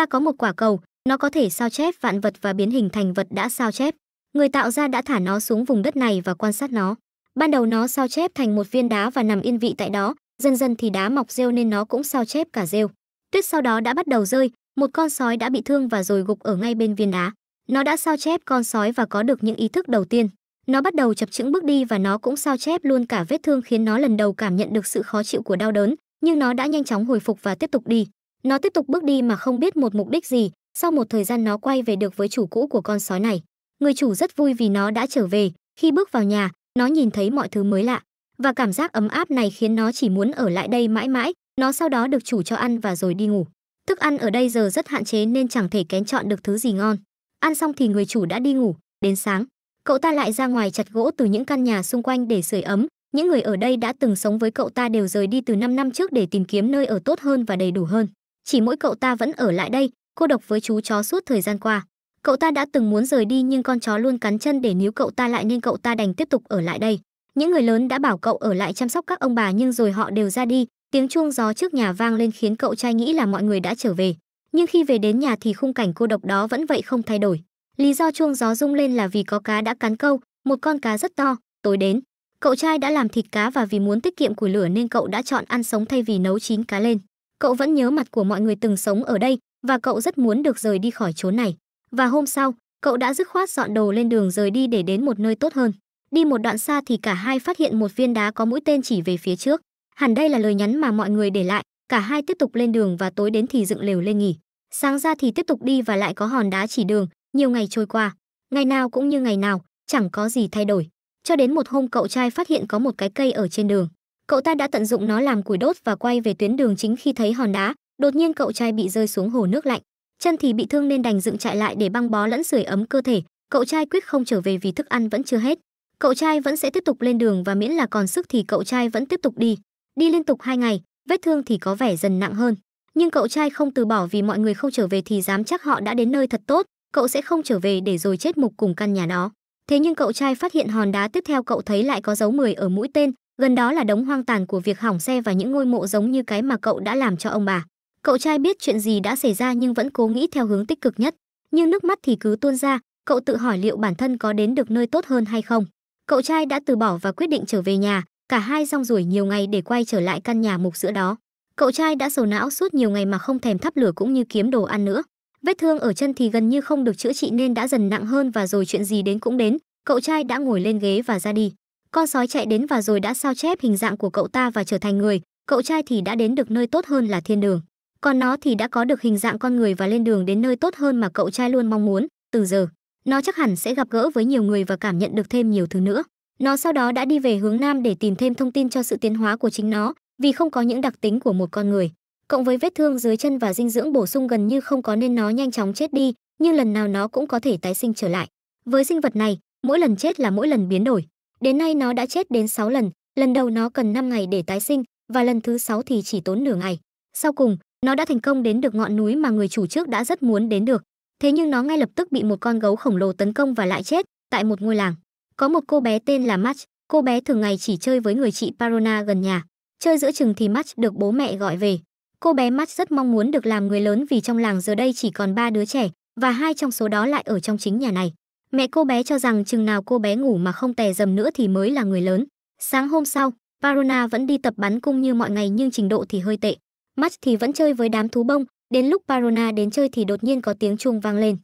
Ta có một quả cầu, nó có thể sao chép vạn vật và biến hình thành vật đã sao chép. Người tạo ra đã thả nó xuống vùng đất này và quan sát nó. Ban đầu nó sao chép thành một viên đá và nằm yên vị tại đó, dần dần thì đá mọc rêu nên nó cũng sao chép cả rêu. Tuyết sau đó đã bắt đầu rơi, một con sói đã bị thương và rồi gục ở ngay bên viên đá. Nó đã sao chép con sói và có được những ý thức đầu tiên. Nó bắt đầu chập chững bước đi và nó cũng sao chép luôn cả vết thương khiến nó lần đầu cảm nhận được sự khó chịu của đau đớn, nhưng nó đã nhanh chóng hồi phục và tiếp tục đi. Nó tiếp tục bước đi mà không biết một mục đích gì, sau một thời gian nó quay về được với chủ cũ của con sói này. Người chủ rất vui vì nó đã trở về, khi bước vào nhà, nó nhìn thấy mọi thứ mới lạ và cảm giác ấm áp này khiến nó chỉ muốn ở lại đây mãi mãi, nó sau đó được chủ cho ăn và rồi đi ngủ. Thức ăn ở đây giờ rất hạn chế nên chẳng thể kén chọn được thứ gì ngon. Ăn xong thì người chủ đã đi ngủ, đến sáng, cậu ta lại ra ngoài chặt gỗ từ những căn nhà xung quanh để sưởi ấm, những người ở đây đã từng sống với cậu ta đều rời đi từ 5 năm trước để tìm kiếm nơi ở tốt hơn và đầy đủ hơn chỉ mỗi cậu ta vẫn ở lại đây cô độc với chú chó suốt thời gian qua cậu ta đã từng muốn rời đi nhưng con chó luôn cắn chân để níu cậu ta lại nên cậu ta đành tiếp tục ở lại đây những người lớn đã bảo cậu ở lại chăm sóc các ông bà nhưng rồi họ đều ra đi tiếng chuông gió trước nhà vang lên khiến cậu trai nghĩ là mọi người đã trở về nhưng khi về đến nhà thì khung cảnh cô độc đó vẫn vậy không thay đổi lý do chuông gió rung lên là vì có cá đã cắn câu một con cá rất to tối đến cậu trai đã làm thịt cá và vì muốn tiết kiệm củi lửa nên cậu đã chọn ăn sống thay vì nấu chín cá lên Cậu vẫn nhớ mặt của mọi người từng sống ở đây và cậu rất muốn được rời đi khỏi chỗ này. Và hôm sau, cậu đã dứt khoát dọn đồ lên đường rời đi để đến một nơi tốt hơn. Đi một đoạn xa thì cả hai phát hiện một viên đá có mũi tên chỉ về phía trước. Hẳn đây là lời nhắn mà mọi người để lại, cả hai tiếp tục lên đường và tối đến thì dựng lều lên nghỉ. Sáng ra thì tiếp tục đi và lại có hòn đá chỉ đường, nhiều ngày trôi qua. Ngày nào cũng như ngày nào, chẳng có gì thay đổi. Cho đến một hôm cậu trai phát hiện có một cái cây ở trên đường cậu ta đã tận dụng nó làm củi đốt và quay về tuyến đường chính khi thấy hòn đá đột nhiên cậu trai bị rơi xuống hồ nước lạnh chân thì bị thương nên đành dựng trại lại để băng bó lẫn sưởi ấm cơ thể cậu trai quyết không trở về vì thức ăn vẫn chưa hết cậu trai vẫn sẽ tiếp tục lên đường và miễn là còn sức thì cậu trai vẫn tiếp tục đi đi liên tục hai ngày vết thương thì có vẻ dần nặng hơn nhưng cậu trai không từ bỏ vì mọi người không trở về thì dám chắc họ đã đến nơi thật tốt cậu sẽ không trở về để rồi chết mục cùng căn nhà đó thế nhưng cậu trai phát hiện hòn đá tiếp theo cậu thấy lại có dấu 10 ở mũi tên gần đó là đống hoang tàn của việc hỏng xe và những ngôi mộ giống như cái mà cậu đã làm cho ông bà. Cậu trai biết chuyện gì đã xảy ra nhưng vẫn cố nghĩ theo hướng tích cực nhất, nhưng nước mắt thì cứ tuôn ra, cậu tự hỏi liệu bản thân có đến được nơi tốt hơn hay không. Cậu trai đã từ bỏ và quyết định trở về nhà, cả hai rong ruổi nhiều ngày để quay trở lại căn nhà mục giữa đó. Cậu trai đã sầu não suốt nhiều ngày mà không thèm thắp lửa cũng như kiếm đồ ăn nữa. Vết thương ở chân thì gần như không được chữa trị nên đã dần nặng hơn và rồi chuyện gì đến cũng đến, cậu trai đã ngồi lên ghế và ra đi. Con sói chạy đến và rồi đã sao chép hình dạng của cậu ta và trở thành người, cậu trai thì đã đến được nơi tốt hơn là thiên đường. Còn nó thì đã có được hình dạng con người và lên đường đến nơi tốt hơn mà cậu trai luôn mong muốn, từ giờ. Nó chắc hẳn sẽ gặp gỡ với nhiều người và cảm nhận được thêm nhiều thứ nữa. Nó sau đó đã đi về hướng Nam để tìm thêm thông tin cho sự tiến hóa của chính nó, vì không có những đặc tính của một con người. Cộng với vết thương dưới chân và dinh dưỡng bổ sung gần như không có nên nó nhanh chóng chết đi, nhưng lần nào nó cũng có thể tái sinh trở lại. Với sinh vật này, mỗi lần chết là mỗi lần biến đổi. Đến nay nó đã chết đến 6 lần, lần đầu nó cần 5 ngày để tái sinh và lần thứ 6 thì chỉ tốn nửa ngày. Sau cùng, nó đã thành công đến được ngọn núi mà người chủ trước đã rất muốn đến được. Thế nhưng nó ngay lập tức bị một con gấu khổng lồ tấn công và lại chết tại một ngôi làng. Có một cô bé tên là Match, cô bé thường ngày chỉ chơi với người chị Parona gần nhà. Chơi giữa chừng thì Match được bố mẹ gọi về. Cô bé Match rất mong muốn được làm người lớn vì trong làng giờ đây chỉ còn ba đứa trẻ và hai trong số đó lại ở trong chính nhà này. Mẹ cô bé cho rằng chừng nào cô bé ngủ mà không tè dầm nữa thì mới là người lớn. Sáng hôm sau, Parona vẫn đi tập bắn cung như mọi ngày nhưng trình độ thì hơi tệ. Max thì vẫn chơi với đám thú bông, đến lúc Parona đến chơi thì đột nhiên có tiếng chuông vang lên.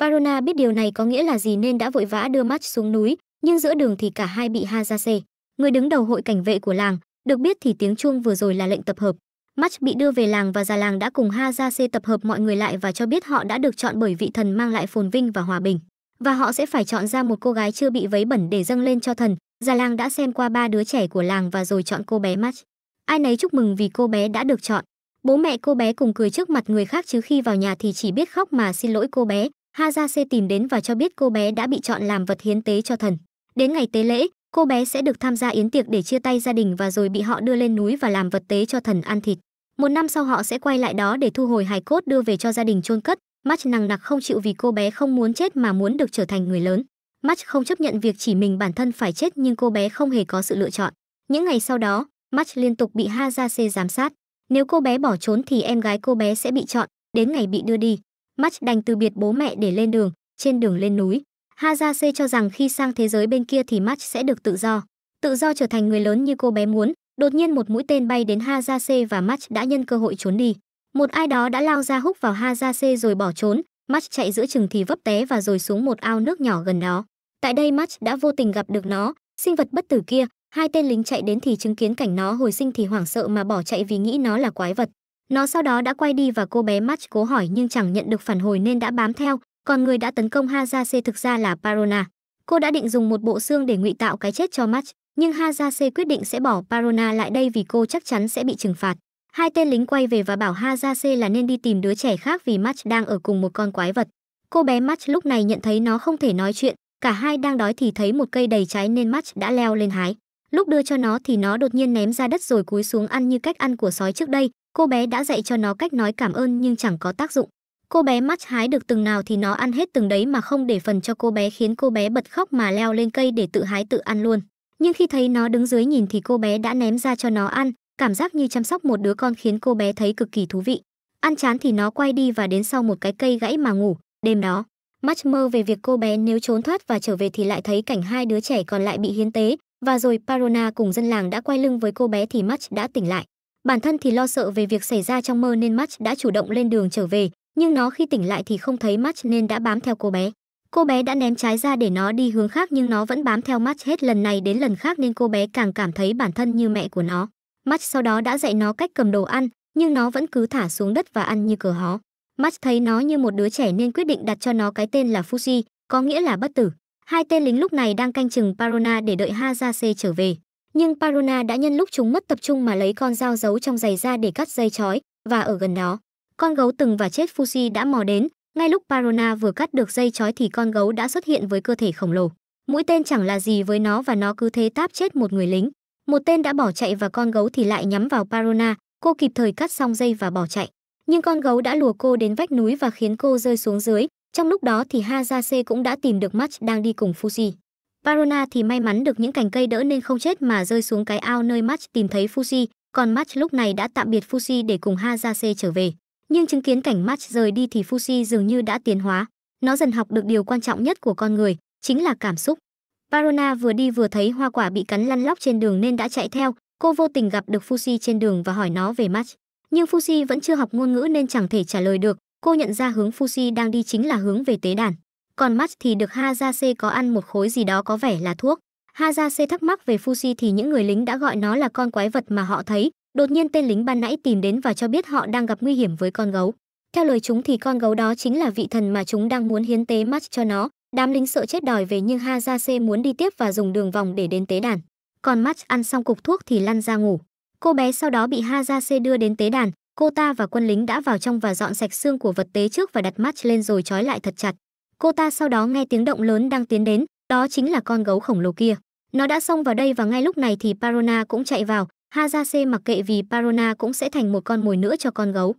Parona biết điều này có nghĩa là gì nên đã vội vã đưa Max xuống núi, nhưng giữa đường thì cả hai bị Hazase, người đứng đầu hội cảnh vệ của làng, được biết thì tiếng chuông vừa rồi là lệnh tập hợp. Max bị đưa về làng và già làng đã cùng Hazase tập hợp mọi người lại và cho biết họ đã được chọn bởi vị thần mang lại phồn vinh và hòa bình và họ sẽ phải chọn ra một cô gái chưa bị vấy bẩn để dâng lên cho thần. Già làng đã xem qua ba đứa trẻ của làng và rồi chọn cô bé Match. Ai nấy chúc mừng vì cô bé đã được chọn. Bố mẹ cô bé cùng cười trước mặt người khác chứ khi vào nhà thì chỉ biết khóc mà xin lỗi cô bé. c tìm đến và cho biết cô bé đã bị chọn làm vật hiến tế cho thần. Đến ngày tế lễ, cô bé sẽ được tham gia yến tiệc để chia tay gia đình và rồi bị họ đưa lên núi và làm vật tế cho thần ăn thịt. Một năm sau họ sẽ quay lại đó để thu hồi hài cốt đưa về cho gia đình chôn cất Match nàng nặc không chịu vì cô bé không muốn chết mà muốn được trở thành người lớn. Match không chấp nhận việc chỉ mình bản thân phải chết nhưng cô bé không hề có sự lựa chọn. Những ngày sau đó, Match liên tục bị Hazase giám sát. Nếu cô bé bỏ trốn thì em gái cô bé sẽ bị chọn, đến ngày bị đưa đi. Match đành từ biệt bố mẹ để lên đường, trên đường lên núi. Hazase cho rằng khi sang thế giới bên kia thì Match sẽ được tự do. Tự do trở thành người lớn như cô bé muốn, đột nhiên một mũi tên bay đến Hazase và Match đã nhân cơ hội trốn đi. Một ai đó đã lao ra húc vào Hazase rồi bỏ trốn, Match chạy giữa chừng thì vấp té và rồi xuống một ao nước nhỏ gần đó. Tại đây Match đã vô tình gặp được nó, sinh vật bất tử kia, hai tên lính chạy đến thì chứng kiến cảnh nó hồi sinh thì hoảng sợ mà bỏ chạy vì nghĩ nó là quái vật. Nó sau đó đã quay đi và cô bé Match cố hỏi nhưng chẳng nhận được phản hồi nên đã bám theo, còn người đã tấn công Hazase thực ra là Parona. Cô đã định dùng một bộ xương để ngụy tạo cái chết cho Match, nhưng Hazase quyết định sẽ bỏ Parona lại đây vì cô chắc chắn sẽ bị trừng phạt. Hai tên lính quay về và bảo Hazase là nên đi tìm đứa trẻ khác vì Match đang ở cùng một con quái vật. Cô bé Match lúc này nhận thấy nó không thể nói chuyện, cả hai đang đói thì thấy một cây đầy trái nên Match đã leo lên hái. Lúc đưa cho nó thì nó đột nhiên ném ra đất rồi cúi xuống ăn như cách ăn của sói trước đây. Cô bé đã dạy cho nó cách nói cảm ơn nhưng chẳng có tác dụng. Cô bé Match hái được từng nào thì nó ăn hết từng đấy mà không để phần cho cô bé khiến cô bé bật khóc mà leo lên cây để tự hái tự ăn luôn. Nhưng khi thấy nó đứng dưới nhìn thì cô bé đã ném ra cho nó ăn, cảm giác như chăm sóc một đứa con khiến cô bé thấy cực kỳ thú vị. Ăn chán thì nó quay đi và đến sau một cái cây gãy mà ngủ, đêm đó. Match mơ về việc cô bé nếu trốn thoát và trở về thì lại thấy cảnh hai đứa trẻ còn lại bị hiến tế, và rồi Parona cùng dân làng đã quay lưng với cô bé thì Match đã tỉnh lại. Bản thân thì lo sợ về việc xảy ra trong mơ nên Match đã chủ động lên đường trở về, nhưng nó khi tỉnh lại thì không thấy Match nên đã bám theo cô bé. Cô bé đã ném trái ra để nó đi hướng khác nhưng nó vẫn bám theo Match hết lần này đến lần khác nên cô bé càng cảm thấy bản thân như mẹ của nó. Mắt sau đó đã dạy nó cách cầm đồ ăn, nhưng nó vẫn cứ thả xuống đất và ăn như cờ hó. Mắt thấy nó như một đứa trẻ nên quyết định đặt cho nó cái tên là Fuji, có nghĩa là bất tử. Hai tên lính lúc này đang canh chừng Parona để đợi Hazase trở về. Nhưng Parona đã nhân lúc chúng mất tập trung mà lấy con dao giấu trong giày ra để cắt dây chói, và ở gần đó, con gấu từng và chết Fuji đã mò đến. Ngay lúc Parona vừa cắt được dây chói thì con gấu đã xuất hiện với cơ thể khổng lồ. Mũi tên chẳng là gì với nó và nó cứ thế táp chết một người lính. Một tên đã bỏ chạy và con gấu thì lại nhắm vào Parona, cô kịp thời cắt xong dây và bỏ chạy. Nhưng con gấu đã lùa cô đến vách núi và khiến cô rơi xuống dưới. Trong lúc đó thì Hazase cũng đã tìm được Match đang đi cùng Fuji. Parona thì may mắn được những cành cây đỡ nên không chết mà rơi xuống cái ao nơi Match tìm thấy Fuji, còn Match lúc này đã tạm biệt Fuji để cùng Hazase trở về. Nhưng chứng kiến cảnh Match rời đi thì Fuji dường như đã tiến hóa. Nó dần học được điều quan trọng nhất của con người, chính là cảm xúc. Barona vừa đi vừa thấy hoa quả bị cắn lăn lóc trên đường nên đã chạy theo, cô vô tình gặp được Fuji trên đường và hỏi nó về Max. Nhưng Fuji vẫn chưa học ngôn ngữ nên chẳng thể trả lời được, cô nhận ra hướng Fuji đang đi chính là hướng về tế đàn. Còn Max thì được Hazase có ăn một khối gì đó có vẻ là thuốc. Hazase thắc mắc về Fuji thì những người lính đã gọi nó là con quái vật mà họ thấy, đột nhiên tên lính ban nãy tìm đến và cho biết họ đang gặp nguy hiểm với con gấu. Theo lời chúng thì con gấu đó chính là vị thần mà chúng đang muốn hiến tế Max cho nó, Đám lính sợ chết đòi về nhưng Ha Hazase muốn đi tiếp và dùng đường vòng để đến tế đàn. Còn Match ăn xong cục thuốc thì lăn ra ngủ. Cô bé sau đó bị Ha Hazase đưa đến tế đàn, cô ta và quân lính đã vào trong và dọn sạch xương của vật tế trước và đặt Match lên rồi trói lại thật chặt. Cô ta sau đó nghe tiếng động lớn đang tiến đến, đó chính là con gấu khổng lồ kia. Nó đã xông vào đây và ngay lúc này thì Parona cũng chạy vào, Ha Hazase mặc kệ vì Parona cũng sẽ thành một con mồi nữa cho con gấu.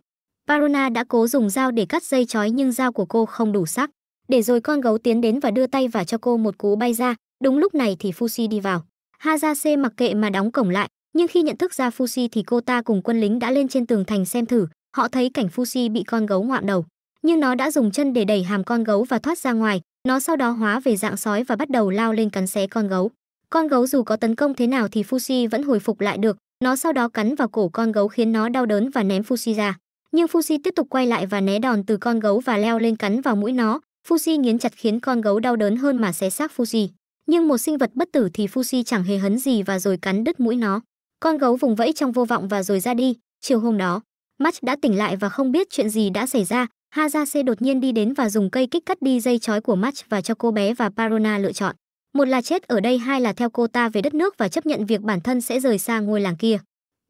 Parona đã cố dùng dao để cắt dây trói nhưng dao của cô không đủ sắc để rồi con gấu tiến đến và đưa tay và cho cô một cú bay ra đúng lúc này thì fusi đi vào hazase mặc kệ mà đóng cổng lại nhưng khi nhận thức ra fusi thì cô ta cùng quân lính đã lên trên tường thành xem thử họ thấy cảnh fusi bị con gấu ngoạm đầu nhưng nó đã dùng chân để đẩy hàm con gấu và thoát ra ngoài nó sau đó hóa về dạng sói và bắt đầu lao lên cắn xé con gấu con gấu dù có tấn công thế nào thì fusi vẫn hồi phục lại được nó sau đó cắn vào cổ con gấu khiến nó đau đớn và ném fusi ra nhưng fusi tiếp tục quay lại và né đòn từ con gấu và leo lên cắn vào mũi nó Fuji nghiến chặt khiến con gấu đau đớn hơn mà xé xác Fuji. Nhưng một sinh vật bất tử thì Fuji chẳng hề hấn gì và rồi cắn đứt mũi nó. Con gấu vùng vẫy trong vô vọng và rồi ra đi. Chiều hôm đó, Match đã tỉnh lại và không biết chuyện gì đã xảy ra. Hazase đột nhiên đi đến và dùng cây kích cắt đi dây chói của Match và cho cô bé và Parona lựa chọn. Một là chết ở đây hai là theo cô ta về đất nước và chấp nhận việc bản thân sẽ rời xa ngôi làng kia.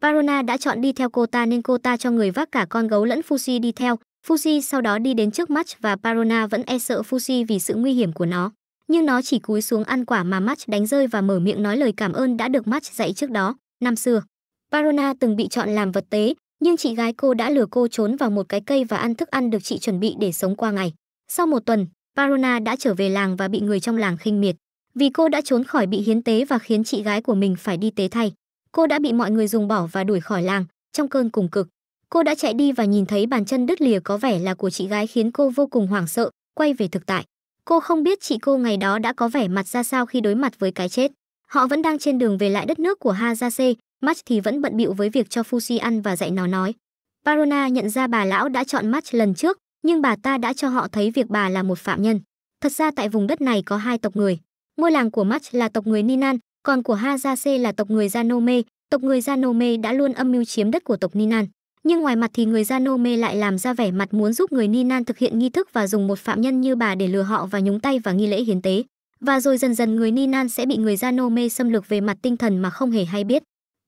Parona đã chọn đi theo cô ta nên cô ta cho người vác cả con gấu lẫn Fuji đi theo, Fuji sau đó đi đến trước Match và Parona vẫn e sợ Fuji vì sự nguy hiểm của nó. Nhưng nó chỉ cúi xuống ăn quả mà Match đánh rơi và mở miệng nói lời cảm ơn đã được Match dạy trước đó, năm xưa. Parona từng bị chọn làm vật tế, nhưng chị gái cô đã lừa cô trốn vào một cái cây và ăn thức ăn được chị chuẩn bị để sống qua ngày. Sau một tuần, Parona đã trở về làng và bị người trong làng khinh miệt. Vì cô đã trốn khỏi bị hiến tế và khiến chị gái của mình phải đi tế thay. Cô đã bị mọi người dùng bỏ và đuổi khỏi làng, trong cơn cùng cực cô đã chạy đi và nhìn thấy bàn chân đứt lìa có vẻ là của chị gái khiến cô vô cùng hoảng sợ quay về thực tại cô không biết chị cô ngày đó đã có vẻ mặt ra sao khi đối mặt với cái chết họ vẫn đang trên đường về lại đất nước của hazase match thì vẫn bận bịu với việc cho fusi ăn và dạy nó nói barona nhận ra bà lão đã chọn match lần trước nhưng bà ta đã cho họ thấy việc bà là một phạm nhân thật ra tại vùng đất này có hai tộc người ngôi làng của match là tộc người ninan còn của hazase là tộc người janome tộc người Janome đã luôn âm mưu chiếm đất của tộc Ninan nhưng ngoài mặt thì người Janome lại làm ra vẻ mặt muốn giúp người Ninan thực hiện nghi thức và dùng một phạm nhân như bà để lừa họ và nhúng tay vào nghi lễ hiến tế. Và rồi dần dần người Ninan sẽ bị người Janome xâm lược về mặt tinh thần mà không hề hay biết.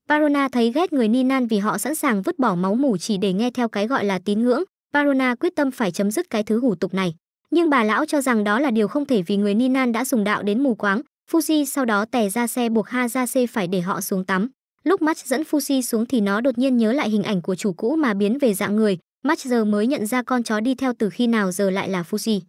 Parona thấy ghét người Ninan vì họ sẵn sàng vứt bỏ máu mủ chỉ để nghe theo cái gọi là tín ngưỡng. Parona quyết tâm phải chấm dứt cái thứ hủ tục này. Nhưng bà lão cho rằng đó là điều không thể vì người Ninan đã dùng đạo đến mù quáng. Fuji sau đó tè ra xe buộc Hazase phải để họ xuống tắm. Lúc Match dẫn Fuji xuống thì nó đột nhiên nhớ lại hình ảnh của chủ cũ mà biến về dạng người, Match giờ mới nhận ra con chó đi theo từ khi nào giờ lại là Fuji.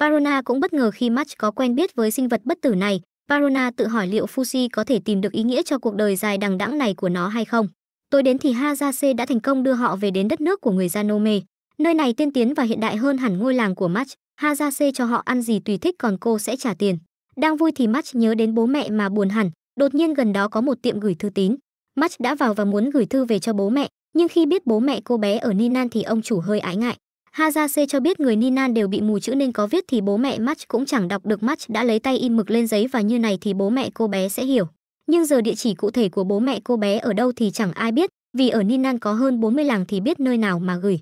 Parona cũng bất ngờ khi Match có quen biết với sinh vật bất tử này, Parona tự hỏi liệu Fuji có thể tìm được ý nghĩa cho cuộc đời dài đằng đẵng này của nó hay không. Tối đến thì Hazase đã thành công đưa họ về đến đất nước của người Janome. Nơi này tiên tiến và hiện đại hơn hẳn ngôi làng của Match. Hazase cho họ ăn gì tùy thích còn cô sẽ trả tiền. Đang vui thì Match nhớ đến bố mẹ mà buồn hẳn, đột nhiên gần đó có một tiệm gửi thư tín. Match đã vào và muốn gửi thư về cho bố mẹ, nhưng khi biết bố mẹ cô bé ở Ninan thì ông chủ hơi ái ngại. c cho biết người Ninan đều bị mù chữ nên có viết thì bố mẹ Match cũng chẳng đọc được Match đã lấy tay in mực lên giấy và như này thì bố mẹ cô bé sẽ hiểu. Nhưng giờ địa chỉ cụ thể của bố mẹ cô bé ở đâu thì chẳng ai biết, vì ở Ninan có hơn 40 làng thì biết nơi nào mà gửi.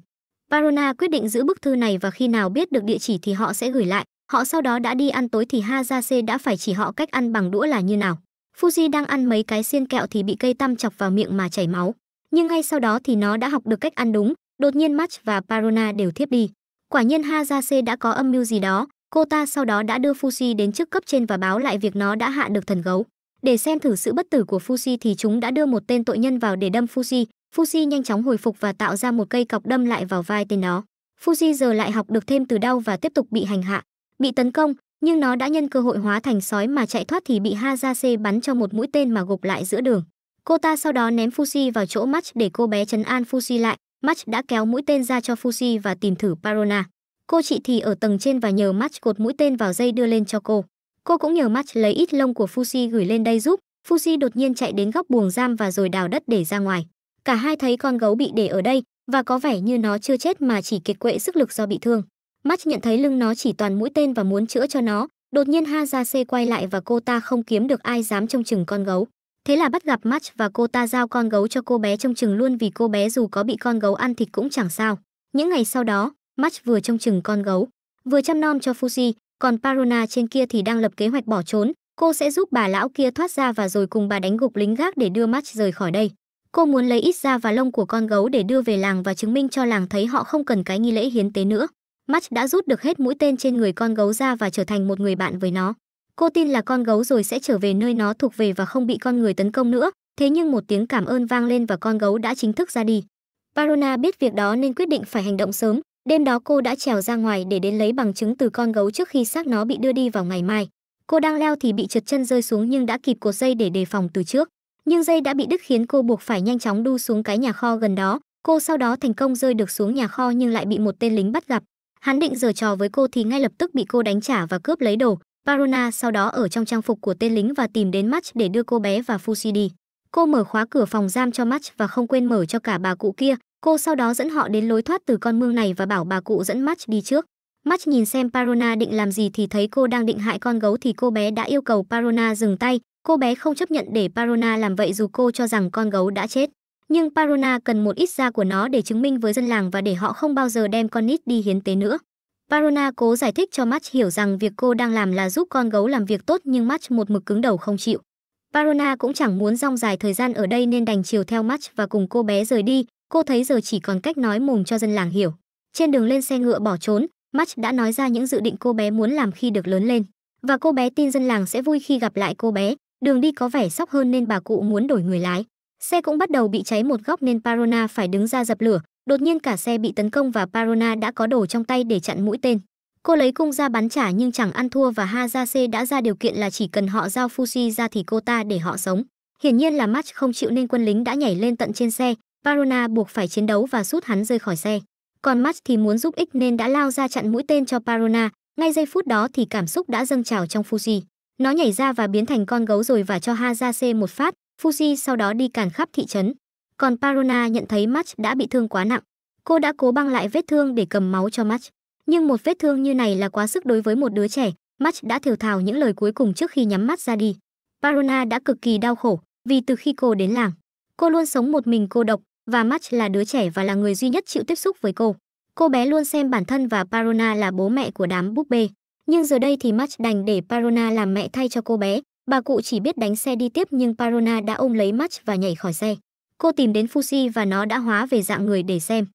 Barona quyết định giữ bức thư này và khi nào biết được địa chỉ thì họ sẽ gửi lại. Họ sau đó đã đi ăn tối thì c đã phải chỉ họ cách ăn bằng đũa là như nào. Fuji đang ăn mấy cái xiên kẹo thì bị cây tăm chọc vào miệng mà chảy máu. Nhưng ngay sau đó thì nó đã học được cách ăn đúng, đột nhiên Match và Parona đều thiếp đi. Quả nhiên Hazase đã có âm mưu gì đó, cô ta sau đó đã đưa Fuji đến trước cấp trên và báo lại việc nó đã hạ được thần gấu. Để xem thử sự bất tử của Fuji thì chúng đã đưa một tên tội nhân vào để đâm Fuji. Fuji nhanh chóng hồi phục và tạo ra một cây cọc đâm lại vào vai tên nó. Fuji giờ lại học được thêm từ đau và tiếp tục bị hành hạ. Bị tấn công, nhưng nó đã nhân cơ hội hóa thành sói mà chạy thoát thì bị Hazase bắn cho một mũi tên mà gục lại giữa đường. Cô ta sau đó ném Fuji vào chỗ Match để cô bé chấn an Fuji lại. Match đã kéo mũi tên ra cho Fuji và tìm thử Parona. Cô chị thì ở tầng trên và nhờ Match cột mũi tên vào dây đưa lên cho cô. Cô cũng nhờ Match lấy ít lông của Fuji gửi lên đây giúp. Fuji đột nhiên chạy đến góc buồng giam và rồi đào đất để ra ngoài. Cả hai thấy con gấu bị để ở đây và có vẻ như nó chưa chết mà chỉ kiệt quệ sức lực do bị thương. Max nhận thấy lưng nó chỉ toàn mũi tên và muốn chữa cho nó. Đột nhiên Ha Hazase quay lại và cô ta không kiếm được ai dám trông chừng con gấu. Thế là bắt gặp Match và cô ta giao con gấu cho cô bé trông chừng luôn vì cô bé dù có bị con gấu ăn thịt cũng chẳng sao. Những ngày sau đó, Match vừa trông chừng con gấu, vừa chăm nom cho Fuji, còn Parona trên kia thì đang lập kế hoạch bỏ trốn. Cô sẽ giúp bà lão kia thoát ra và rồi cùng bà đánh gục lính gác để đưa Match rời khỏi đây. Cô muốn lấy ít da và lông của con gấu để đưa về làng và chứng minh cho làng thấy họ không cần cái nghi lễ hiến tế nữa. Match đã rút được hết mũi tên trên người con gấu ra và trở thành một người bạn với nó. Cô tin là con gấu rồi sẽ trở về nơi nó thuộc về và không bị con người tấn công nữa, thế nhưng một tiếng cảm ơn vang lên và con gấu đã chính thức ra đi. Barona biết việc đó nên quyết định phải hành động sớm, đêm đó cô đã trèo ra ngoài để đến lấy bằng chứng từ con gấu trước khi xác nó bị đưa đi vào ngày mai. Cô đang leo thì bị trượt chân rơi xuống nhưng đã kịp cột dây để đề phòng từ trước. Nhưng dây đã bị đứt khiến cô buộc phải nhanh chóng đu xuống cái nhà kho gần đó. Cô sau đó thành công rơi được xuống nhà kho nhưng lại bị một tên lính bắt gặp. Hắn định giở trò với cô thì ngay lập tức bị cô đánh trả và cướp lấy đồ. Parona sau đó ở trong trang phục của tên lính và tìm đến Match để đưa cô bé và Fusi đi. Cô mở khóa cửa phòng giam cho Match và không quên mở cho cả bà cụ kia. Cô sau đó dẫn họ đến lối thoát từ con mương này và bảo bà cụ dẫn Match đi trước. Match nhìn xem Parona định làm gì thì thấy cô đang định hại con gấu thì cô bé đã yêu cầu Parona dừng tay. Cô bé không chấp nhận để Parona làm vậy dù cô cho rằng con gấu đã chết nhưng Parona cần một ít da của nó để chứng minh với dân làng và để họ không bao giờ đem con nít đi hiến tế nữa. Parona cố giải thích cho Match hiểu rằng việc cô đang làm là giúp con gấu làm việc tốt nhưng Match một mực cứng đầu không chịu. Parona cũng chẳng muốn rong dài thời gian ở đây nên đành chiều theo Match và cùng cô bé rời đi, cô thấy giờ chỉ còn cách nói mồm cho dân làng hiểu. Trên đường lên xe ngựa bỏ trốn, Match đã nói ra những dự định cô bé muốn làm khi được lớn lên. Và cô bé tin dân làng sẽ vui khi gặp lại cô bé, đường đi có vẻ sóc hơn nên bà cụ muốn đổi người lái. Xe cũng bắt đầu bị cháy một góc nên Parona phải đứng ra dập lửa. Đột nhiên cả xe bị tấn công và Parona đã có đồ trong tay để chặn mũi tên. Cô lấy cung ra bắn trả nhưng chẳng ăn thua và Hazase đã ra điều kiện là chỉ cần họ giao Fuji ra thì cô ta để họ sống. Hiển nhiên là Match không chịu nên quân lính đã nhảy lên tận trên xe, Parona buộc phải chiến đấu và rút hắn rơi khỏi xe. Còn Match thì muốn giúp ích nên đã lao ra chặn mũi tên cho Parona, ngay giây phút đó thì cảm xúc đã dâng trào trong Fuji. Nó nhảy ra và biến thành con gấu rồi và cho Hazase một phát, Fuji sau đó đi càn khắp thị trấn. Còn Parona nhận thấy Match đã bị thương quá nặng. Cô đã cố băng lại vết thương để cầm máu cho Match. Nhưng một vết thương như này là quá sức đối với một đứa trẻ. Match đã thều thào những lời cuối cùng trước khi nhắm mắt ra đi. Parona đã cực kỳ đau khổ vì từ khi cô đến làng, cô luôn sống một mình cô độc và Match là đứa trẻ và là người duy nhất chịu tiếp xúc với cô. Cô bé luôn xem bản thân và Parona là bố mẹ của đám búp bê. Nhưng giờ đây thì Match đành để Parona làm mẹ thay cho cô bé Bà cụ chỉ biết đánh xe đi tiếp nhưng Parona đã ôm lấy Match và nhảy khỏi xe. Cô tìm đến Fuji và nó đã hóa về dạng người để xem.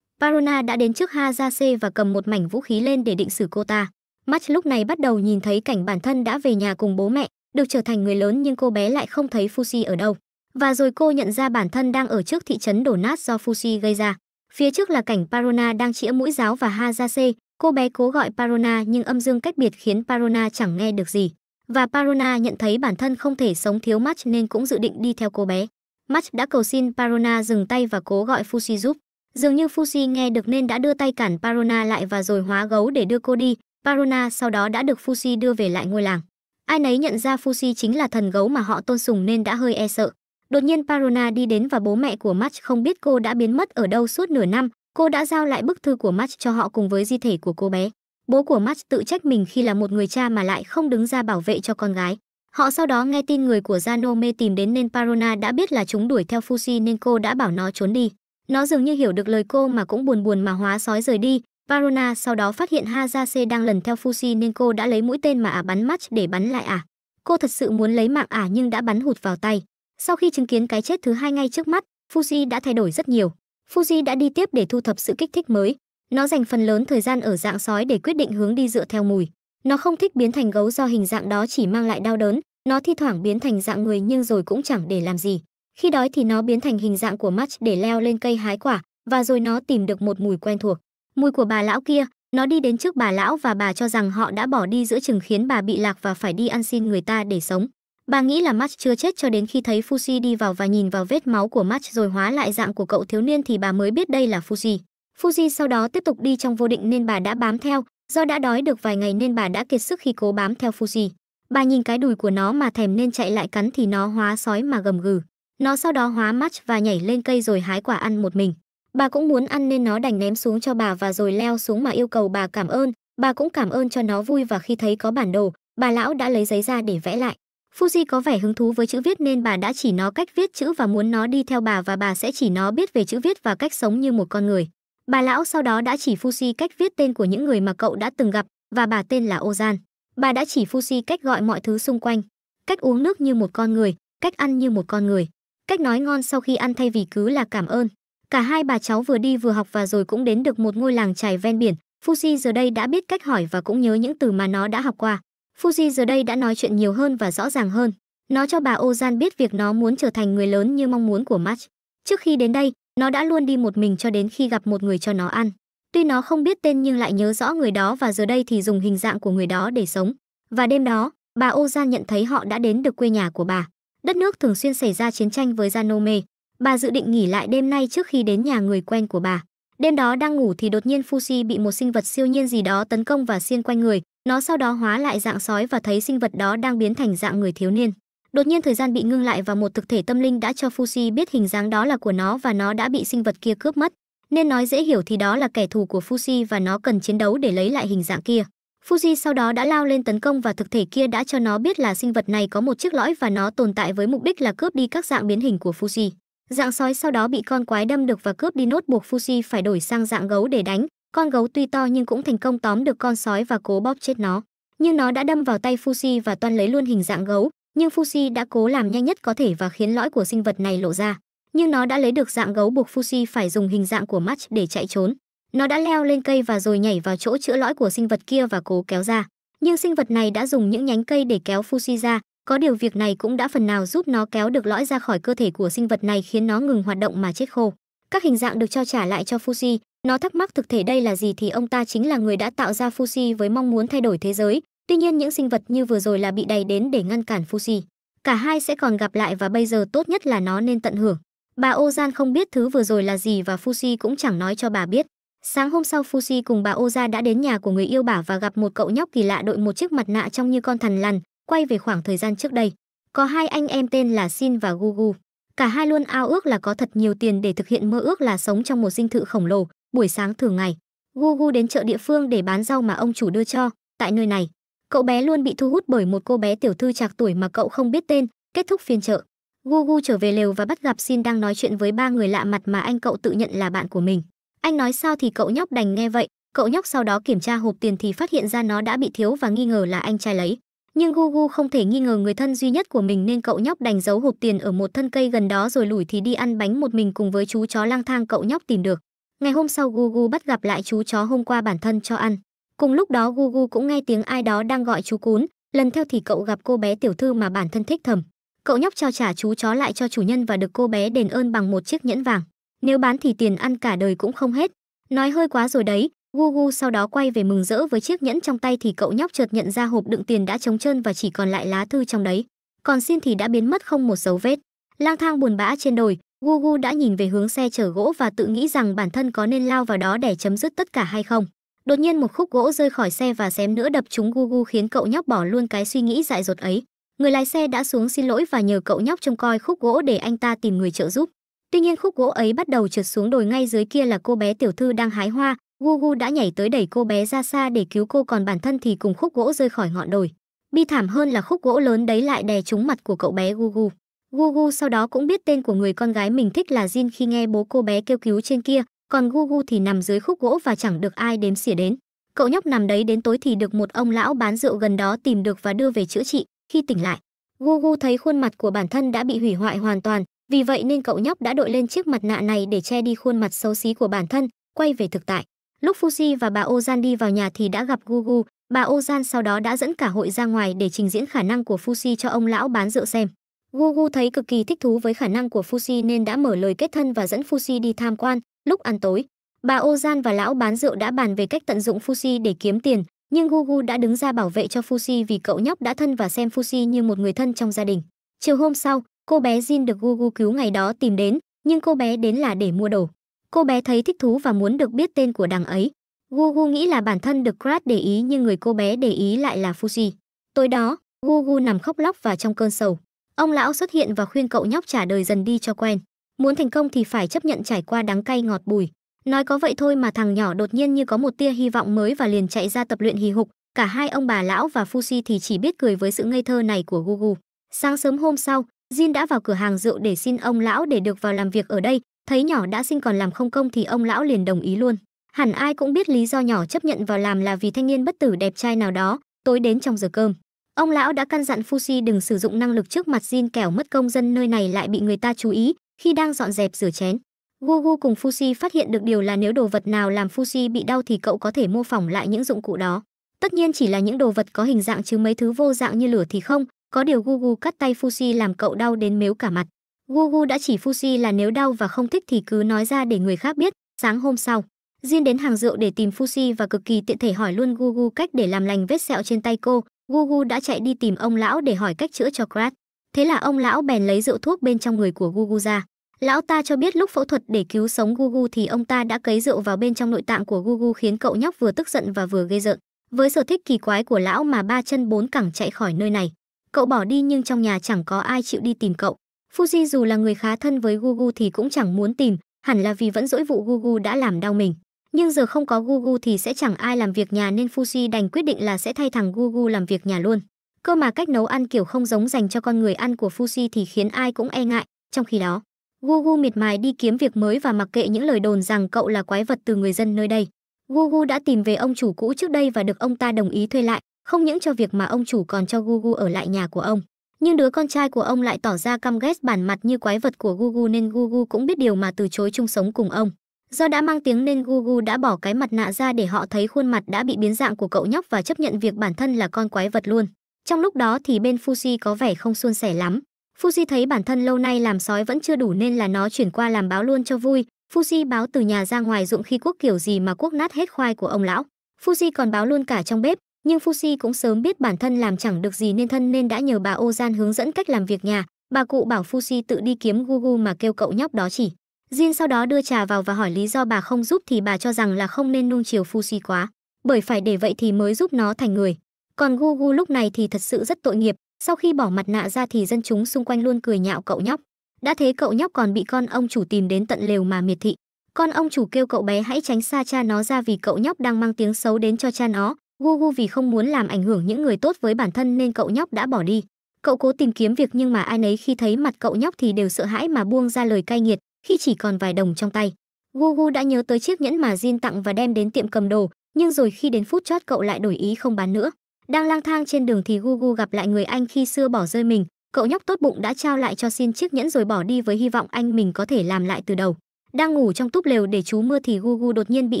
Parona đã đến trước Ha Hazase và cầm một mảnh vũ khí lên để định xử cô ta. Match lúc này bắt đầu nhìn thấy cảnh bản thân đã về nhà cùng bố mẹ, được trở thành người lớn nhưng cô bé lại không thấy Fuji ở đâu. Và rồi cô nhận ra bản thân đang ở trước thị trấn đổ nát do Fuji gây ra. Phía trước là cảnh Parona đang chĩa mũi giáo và Hazase, cô bé cố gọi Parona nhưng âm dương cách biệt khiến Parona chẳng nghe được gì và Parona nhận thấy bản thân không thể sống thiếu Match nên cũng dự định đi theo cô bé. Match đã cầu xin Parona dừng tay và cố gọi Fuji giúp. Dường như Fuji nghe được nên đã đưa tay cản Parona lại và rồi hóa gấu để đưa cô đi. Parona sau đó đã được Fuji đưa về lại ngôi làng. Ai nấy nhận ra Fuji chính là thần gấu mà họ tôn sùng nên đã hơi e sợ. Đột nhiên Parona đi đến và bố mẹ của Match không biết cô đã biến mất ở đâu suốt nửa năm. Cô đã giao lại bức thư của Match cho họ cùng với di thể của cô bé. Bố của Max tự trách mình khi là một người cha mà lại không đứng ra bảo vệ cho con gái. Họ sau đó nghe tin người của Zanome tìm đến nên Parona đã biết là chúng đuổi theo Fusi nên cô đã bảo nó trốn đi. Nó dường như hiểu được lời cô mà cũng buồn buồn mà hóa sói rời đi. Parona sau đó phát hiện Hazase đang lần theo Fusi nên cô đã lấy mũi tên mà ả à bắn Max để bắn lại ả. À. Cô thật sự muốn lấy mạng ả à nhưng đã bắn hụt vào tay. Sau khi chứng kiến cái chết thứ hai ngay trước mắt, Fuji đã thay đổi rất nhiều. Fuji đã đi tiếp để thu thập sự kích thích mới. Nó dành phần lớn thời gian ở dạng sói để quyết định hướng đi dựa theo mùi. Nó không thích biến thành gấu do hình dạng đó chỉ mang lại đau đớn, nó thi thoảng biến thành dạng người nhưng rồi cũng chẳng để làm gì. Khi đói thì nó biến thành hình dạng của Match để leo lên cây hái quả, và rồi nó tìm được một mùi quen thuộc. Mùi của bà lão kia, nó đi đến trước bà lão và bà cho rằng họ đã bỏ đi giữa chừng khiến bà bị lạc và phải đi ăn xin người ta để sống. Bà nghĩ là Match chưa chết cho đến khi thấy Fuji đi vào và nhìn vào vết máu của Match rồi hóa lại dạng của cậu thiếu niên thì bà mới biết đây là Fuji. Fuji sau đó tiếp tục đi trong vô định nên bà đã bám theo, do đã đói được vài ngày nên bà đã kiệt sức khi cố bám theo Fuji. Bà nhìn cái đùi của nó mà thèm nên chạy lại cắn thì nó hóa sói mà gầm gừ. Nó sau đó hóa mắt và nhảy lên cây rồi hái quả ăn một mình. Bà cũng muốn ăn nên nó đành ném xuống cho bà và rồi leo xuống mà yêu cầu bà cảm ơn. Bà cũng cảm ơn cho nó vui và khi thấy có bản đồ, bà lão đã lấy giấy ra để vẽ lại. Fuji có vẻ hứng thú với chữ viết nên bà đã chỉ nó cách viết chữ và muốn nó đi theo bà và bà sẽ chỉ nó biết về chữ viết và cách sống như một con người. Bà lão sau đó đã chỉ Fusi cách viết tên của những người mà cậu đã từng gặp và bà tên là Ozan. Bà đã chỉ Fusi cách gọi mọi thứ xung quanh, cách uống nước như một con người, cách ăn như một con người, cách nói ngon sau khi ăn thay vì cứ là cảm ơn. Cả hai bà cháu vừa đi vừa học và rồi cũng đến được một ngôi làng trải ven biển. Fuji giờ đây đã biết cách hỏi và cũng nhớ những từ mà nó đã học qua. Fuji giờ đây đã nói chuyện nhiều hơn và rõ ràng hơn. Nó cho bà Ozan biết việc nó muốn trở thành người lớn như mong muốn của Match. Trước khi đến đây, nó đã luôn đi một mình cho đến khi gặp một người cho nó ăn. Tuy nó không biết tên nhưng lại nhớ rõ người đó và giờ đây thì dùng hình dạng của người đó để sống. Và đêm đó, bà Ô nhận thấy họ đã đến được quê nhà của bà. Đất nước thường xuyên xảy ra chiến tranh với Janome. Bà dự định nghỉ lại đêm nay trước khi đến nhà người quen của bà. Đêm đó đang ngủ thì đột nhiên Fuji bị một sinh vật siêu nhiên gì đó tấn công và xiên quanh người. Nó sau đó hóa lại dạng sói và thấy sinh vật đó đang biến thành dạng người thiếu niên. Đột nhiên thời gian bị ngưng lại và một thực thể tâm linh đã cho Fuji biết hình dáng đó là của nó và nó đã bị sinh vật kia cướp mất. Nên nói dễ hiểu thì đó là kẻ thù của Fuji và nó cần chiến đấu để lấy lại hình dạng kia. Fuji sau đó đã lao lên tấn công và thực thể kia đã cho nó biết là sinh vật này có một chiếc lõi và nó tồn tại với mục đích là cướp đi các dạng biến hình của Fuji. Dạng sói sau đó bị con quái đâm được và cướp đi nốt buộc Fuji phải đổi sang dạng gấu để đánh. Con gấu tuy to nhưng cũng thành công tóm được con sói và cố bóp chết nó. Nhưng nó đã đâm vào tay Fuji và toan lấy luôn hình dạng gấu, nhưng Fuji đã cố làm nhanh nhất có thể và khiến lõi của sinh vật này lộ ra. Nhưng nó đã lấy được dạng gấu buộc Fuji phải dùng hình dạng của Match để chạy trốn. Nó đã leo lên cây và rồi nhảy vào chỗ chữa lõi của sinh vật kia và cố kéo ra. Nhưng sinh vật này đã dùng những nhánh cây để kéo Fuji ra, có điều việc này cũng đã phần nào giúp nó kéo được lõi ra khỏi cơ thể của sinh vật này khiến nó ngừng hoạt động mà chết khô. Các hình dạng được cho trả lại cho Fuji, nó thắc mắc thực thể đây là gì thì ông ta chính là người đã tạo ra Fuji với mong muốn thay đổi thế giới, Tuy nhiên những sinh vật như vừa rồi là bị đầy đến để ngăn cản Fuji. Cả hai sẽ còn gặp lại và bây giờ tốt nhất là nó nên tận hưởng. Bà Ozan không biết thứ vừa rồi là gì và Fuji cũng chẳng nói cho bà biết. Sáng hôm sau Fuji cùng bà Oza đã đến nhà của người yêu bà và gặp một cậu nhóc kỳ lạ đội một chiếc mặt nạ trông như con thằn lằn, quay về khoảng thời gian trước đây. Có hai anh em tên là Shin và Gugu. Cả hai luôn ao ước là có thật nhiều tiền để thực hiện mơ ước là sống trong một dinh thự khổng lồ, buổi sáng thường ngày. Gugu đến chợ địa phương để bán rau mà ông chủ đưa cho, tại nơi này. Cậu bé luôn bị thu hút bởi một cô bé tiểu thư trạc tuổi mà cậu không biết tên, kết thúc phiên chợ. Gugu trở về lều và bắt gặp xin đang nói chuyện với ba người lạ mặt mà anh cậu tự nhận là bạn của mình. Anh nói sao thì cậu nhóc đành nghe vậy, cậu nhóc sau đó kiểm tra hộp tiền thì phát hiện ra nó đã bị thiếu và nghi ngờ là anh trai lấy. Nhưng Gugu không thể nghi ngờ người thân duy nhất của mình nên cậu nhóc đành giấu hộp tiền ở một thân cây gần đó rồi lủi thì đi ăn bánh một mình cùng với chú chó lang thang cậu nhóc tìm được. Ngày hôm sau Gugu bắt gặp lại chú chó hôm qua bản thân cho ăn. Cùng lúc đó Gugu cũng nghe tiếng ai đó đang gọi chú cún, lần theo thì cậu gặp cô bé tiểu thư mà bản thân thích thầm. Cậu nhóc trao trả chú chó lại cho chủ nhân và được cô bé đền ơn bằng một chiếc nhẫn vàng. Nếu bán thì tiền ăn cả đời cũng không hết. Nói hơi quá rồi đấy, Gugu sau đó quay về mừng rỡ với chiếc nhẫn trong tay thì cậu nhóc chợt nhận ra hộp đựng tiền đã trống trơn và chỉ còn lại lá thư trong đấy. Còn xin thì đã biến mất không một dấu vết. Lang thang buồn bã trên đồi, Gugu đã nhìn về hướng xe chở gỗ và tự nghĩ rằng bản thân có nên lao vào đó để chấm dứt tất cả hay không đột nhiên một khúc gỗ rơi khỏi xe và xém nữa đập trúng gugu khiến cậu nhóc bỏ luôn cái suy nghĩ dại dột ấy người lái xe đã xuống xin lỗi và nhờ cậu nhóc trông coi khúc gỗ để anh ta tìm người trợ giúp tuy nhiên khúc gỗ ấy bắt đầu trượt xuống đồi ngay dưới kia là cô bé tiểu thư đang hái hoa gugu đã nhảy tới đẩy cô bé ra xa để cứu cô còn bản thân thì cùng khúc gỗ rơi khỏi ngọn đồi bi thảm hơn là khúc gỗ lớn đấy lại đè trúng mặt của cậu bé gugu gugu sau đó cũng biết tên của người con gái mình thích là jin khi nghe bố cô bé kêu cứu trên kia còn gu gu thì nằm dưới khúc gỗ và chẳng được ai đếm xỉa đến cậu nhóc nằm đấy đến tối thì được một ông lão bán rượu gần đó tìm được và đưa về chữa trị khi tỉnh lại gu gu thấy khuôn mặt của bản thân đã bị hủy hoại hoàn toàn vì vậy nên cậu nhóc đã đội lên chiếc mặt nạ này để che đi khuôn mặt xấu xí của bản thân quay về thực tại lúc fuji và bà ozan đi vào nhà thì đã gặp gu gu bà ozan sau đó đã dẫn cả hội ra ngoài để trình diễn khả năng của fuji cho ông lão bán rượu xem Gugu thấy cực kỳ thích thú với khả năng của Fuji nên đã mở lời kết thân và dẫn Fuji đi tham quan. Lúc ăn tối, bà Ozan và lão bán rượu đã bàn về cách tận dụng Fuji để kiếm tiền, nhưng Gugu đã đứng ra bảo vệ cho Fuji vì cậu nhóc đã thân và xem Fuji như một người thân trong gia đình. Chiều hôm sau, cô bé Jin được Gugu cứu ngày đó tìm đến, nhưng cô bé đến là để mua đồ. Cô bé thấy thích thú và muốn được biết tên của đằng ấy. Gugu nghĩ là bản thân được Grad để ý nhưng người cô bé để ý lại là Fuji. Tối đó, Gugu nằm khóc lóc và trong cơn sầu. Ông lão xuất hiện và khuyên cậu nhóc trả đời dần đi cho quen. Muốn thành công thì phải chấp nhận trải qua đắng cay ngọt bùi. Nói có vậy thôi mà thằng nhỏ đột nhiên như có một tia hy vọng mới và liền chạy ra tập luyện hì hục. Cả hai ông bà lão và Fuji thì chỉ biết cười với sự ngây thơ này của Gugu. Sáng sớm hôm sau, Jin đã vào cửa hàng rượu để xin ông lão để được vào làm việc ở đây. Thấy nhỏ đã xin còn làm không công thì ông lão liền đồng ý luôn. Hẳn ai cũng biết lý do nhỏ chấp nhận vào làm là vì thanh niên bất tử đẹp trai nào đó, tối đến trong giờ cơm. Ông lão đã căn dặn Fuji đừng sử dụng năng lực trước mặt Jin kẻo mất công dân nơi này lại bị người ta chú ý khi đang dọn dẹp rửa chén. Gugu cùng Fuji phát hiện được điều là nếu đồ vật nào làm Fuji bị đau thì cậu có thể mô phỏng lại những dụng cụ đó. Tất nhiên chỉ là những đồ vật có hình dạng chứ mấy thứ vô dạng như lửa thì không, có điều Gugu cắt tay Fuji làm cậu đau đến mếu cả mặt. Gugu đã chỉ Fuji là nếu đau và không thích thì cứ nói ra để người khác biết, sáng hôm sau. Jin đến hàng rượu để tìm Fuji và cực kỳ tiện thể hỏi luôn Gugu cách để làm lành vết sẹo trên tay cô, Gugu đã chạy đi tìm ông lão để hỏi cách chữa cho Krat. Thế là ông lão bèn lấy rượu thuốc bên trong người của Gugu ra. Lão ta cho biết lúc phẫu thuật để cứu sống Gugu thì ông ta đã cấy rượu vào bên trong nội tạng của Gugu khiến cậu nhóc vừa tức giận và vừa ghê rợn. Với sở thích kỳ quái của lão mà ba chân bốn cẳng chạy khỏi nơi này. Cậu bỏ đi nhưng trong nhà chẳng có ai chịu đi tìm cậu. Fuji dù là người khá thân với Gugu thì cũng chẳng muốn tìm, hẳn là vì vẫn dỗi vụ Gugu đã làm đau mình. Nhưng giờ không có Gugu thì sẽ chẳng ai làm việc nhà nên Fuji đành quyết định là sẽ thay thằng Gugu làm việc nhà luôn. Cơ mà cách nấu ăn kiểu không giống dành cho con người ăn của Fuji thì khiến ai cũng e ngại, trong khi đó, Gugu miệt mài đi kiếm việc mới và mặc kệ những lời đồn rằng cậu là quái vật từ người dân nơi đây. Gugu đã tìm về ông chủ cũ trước đây và được ông ta đồng ý thuê lại, không những cho việc mà ông chủ còn cho Gugu ở lại nhà của ông. Nhưng đứa con trai của ông lại tỏ ra căm ghét bản mặt như quái vật của Gugu nên Gugu cũng biết điều mà từ chối chung sống cùng ông. Do đã mang tiếng nên Gugu đã bỏ cái mặt nạ ra để họ thấy khuôn mặt đã bị biến dạng của cậu nhóc và chấp nhận việc bản thân là con quái vật luôn. Trong lúc đó thì bên Fuji có vẻ không suôn sẻ lắm. Fuji thấy bản thân lâu nay làm sói vẫn chưa đủ nên là nó chuyển qua làm báo luôn cho vui. Fuji báo từ nhà ra ngoài ruộng khi quốc kiểu gì mà quốc nát hết khoai của ông lão. Fuji còn báo luôn cả trong bếp, nhưng Fuji cũng sớm biết bản thân làm chẳng được gì nên thân nên đã nhờ bà Ozan hướng dẫn cách làm việc nhà. Bà cụ bảo Fuji tự đi kiếm Gugu mà kêu cậu nhóc đó chỉ. Jin sau đó đưa trà vào và hỏi lý do bà không giúp thì bà cho rằng là không nên nung chiều Fuji quá, bởi phải để vậy thì mới giúp nó thành người. Còn Gu Gu lúc này thì thật sự rất tội nghiệp, sau khi bỏ mặt nạ ra thì dân chúng xung quanh luôn cười nhạo cậu nhóc. Đã thế cậu nhóc còn bị con ông chủ tìm đến tận lều mà miệt thị. Con ông chủ kêu cậu bé hãy tránh xa cha nó ra vì cậu nhóc đang mang tiếng xấu đến cho cha nó. Gu Gu vì không muốn làm ảnh hưởng những người tốt với bản thân nên cậu nhóc đã bỏ đi. Cậu cố tìm kiếm việc nhưng mà ai nấy khi thấy mặt cậu nhóc thì đều sợ hãi mà buông ra lời cay nghiệt khi chỉ còn vài đồng trong tay gugu đã nhớ tới chiếc nhẫn mà jin tặng và đem đến tiệm cầm đồ nhưng rồi khi đến phút chót cậu lại đổi ý không bán nữa đang lang thang trên đường thì gugu gặp lại người anh khi xưa bỏ rơi mình cậu nhóc tốt bụng đã trao lại cho xin chiếc nhẫn rồi bỏ đi với hy vọng anh mình có thể làm lại từ đầu đang ngủ trong túp lều để chú mưa thì gugu đột nhiên bị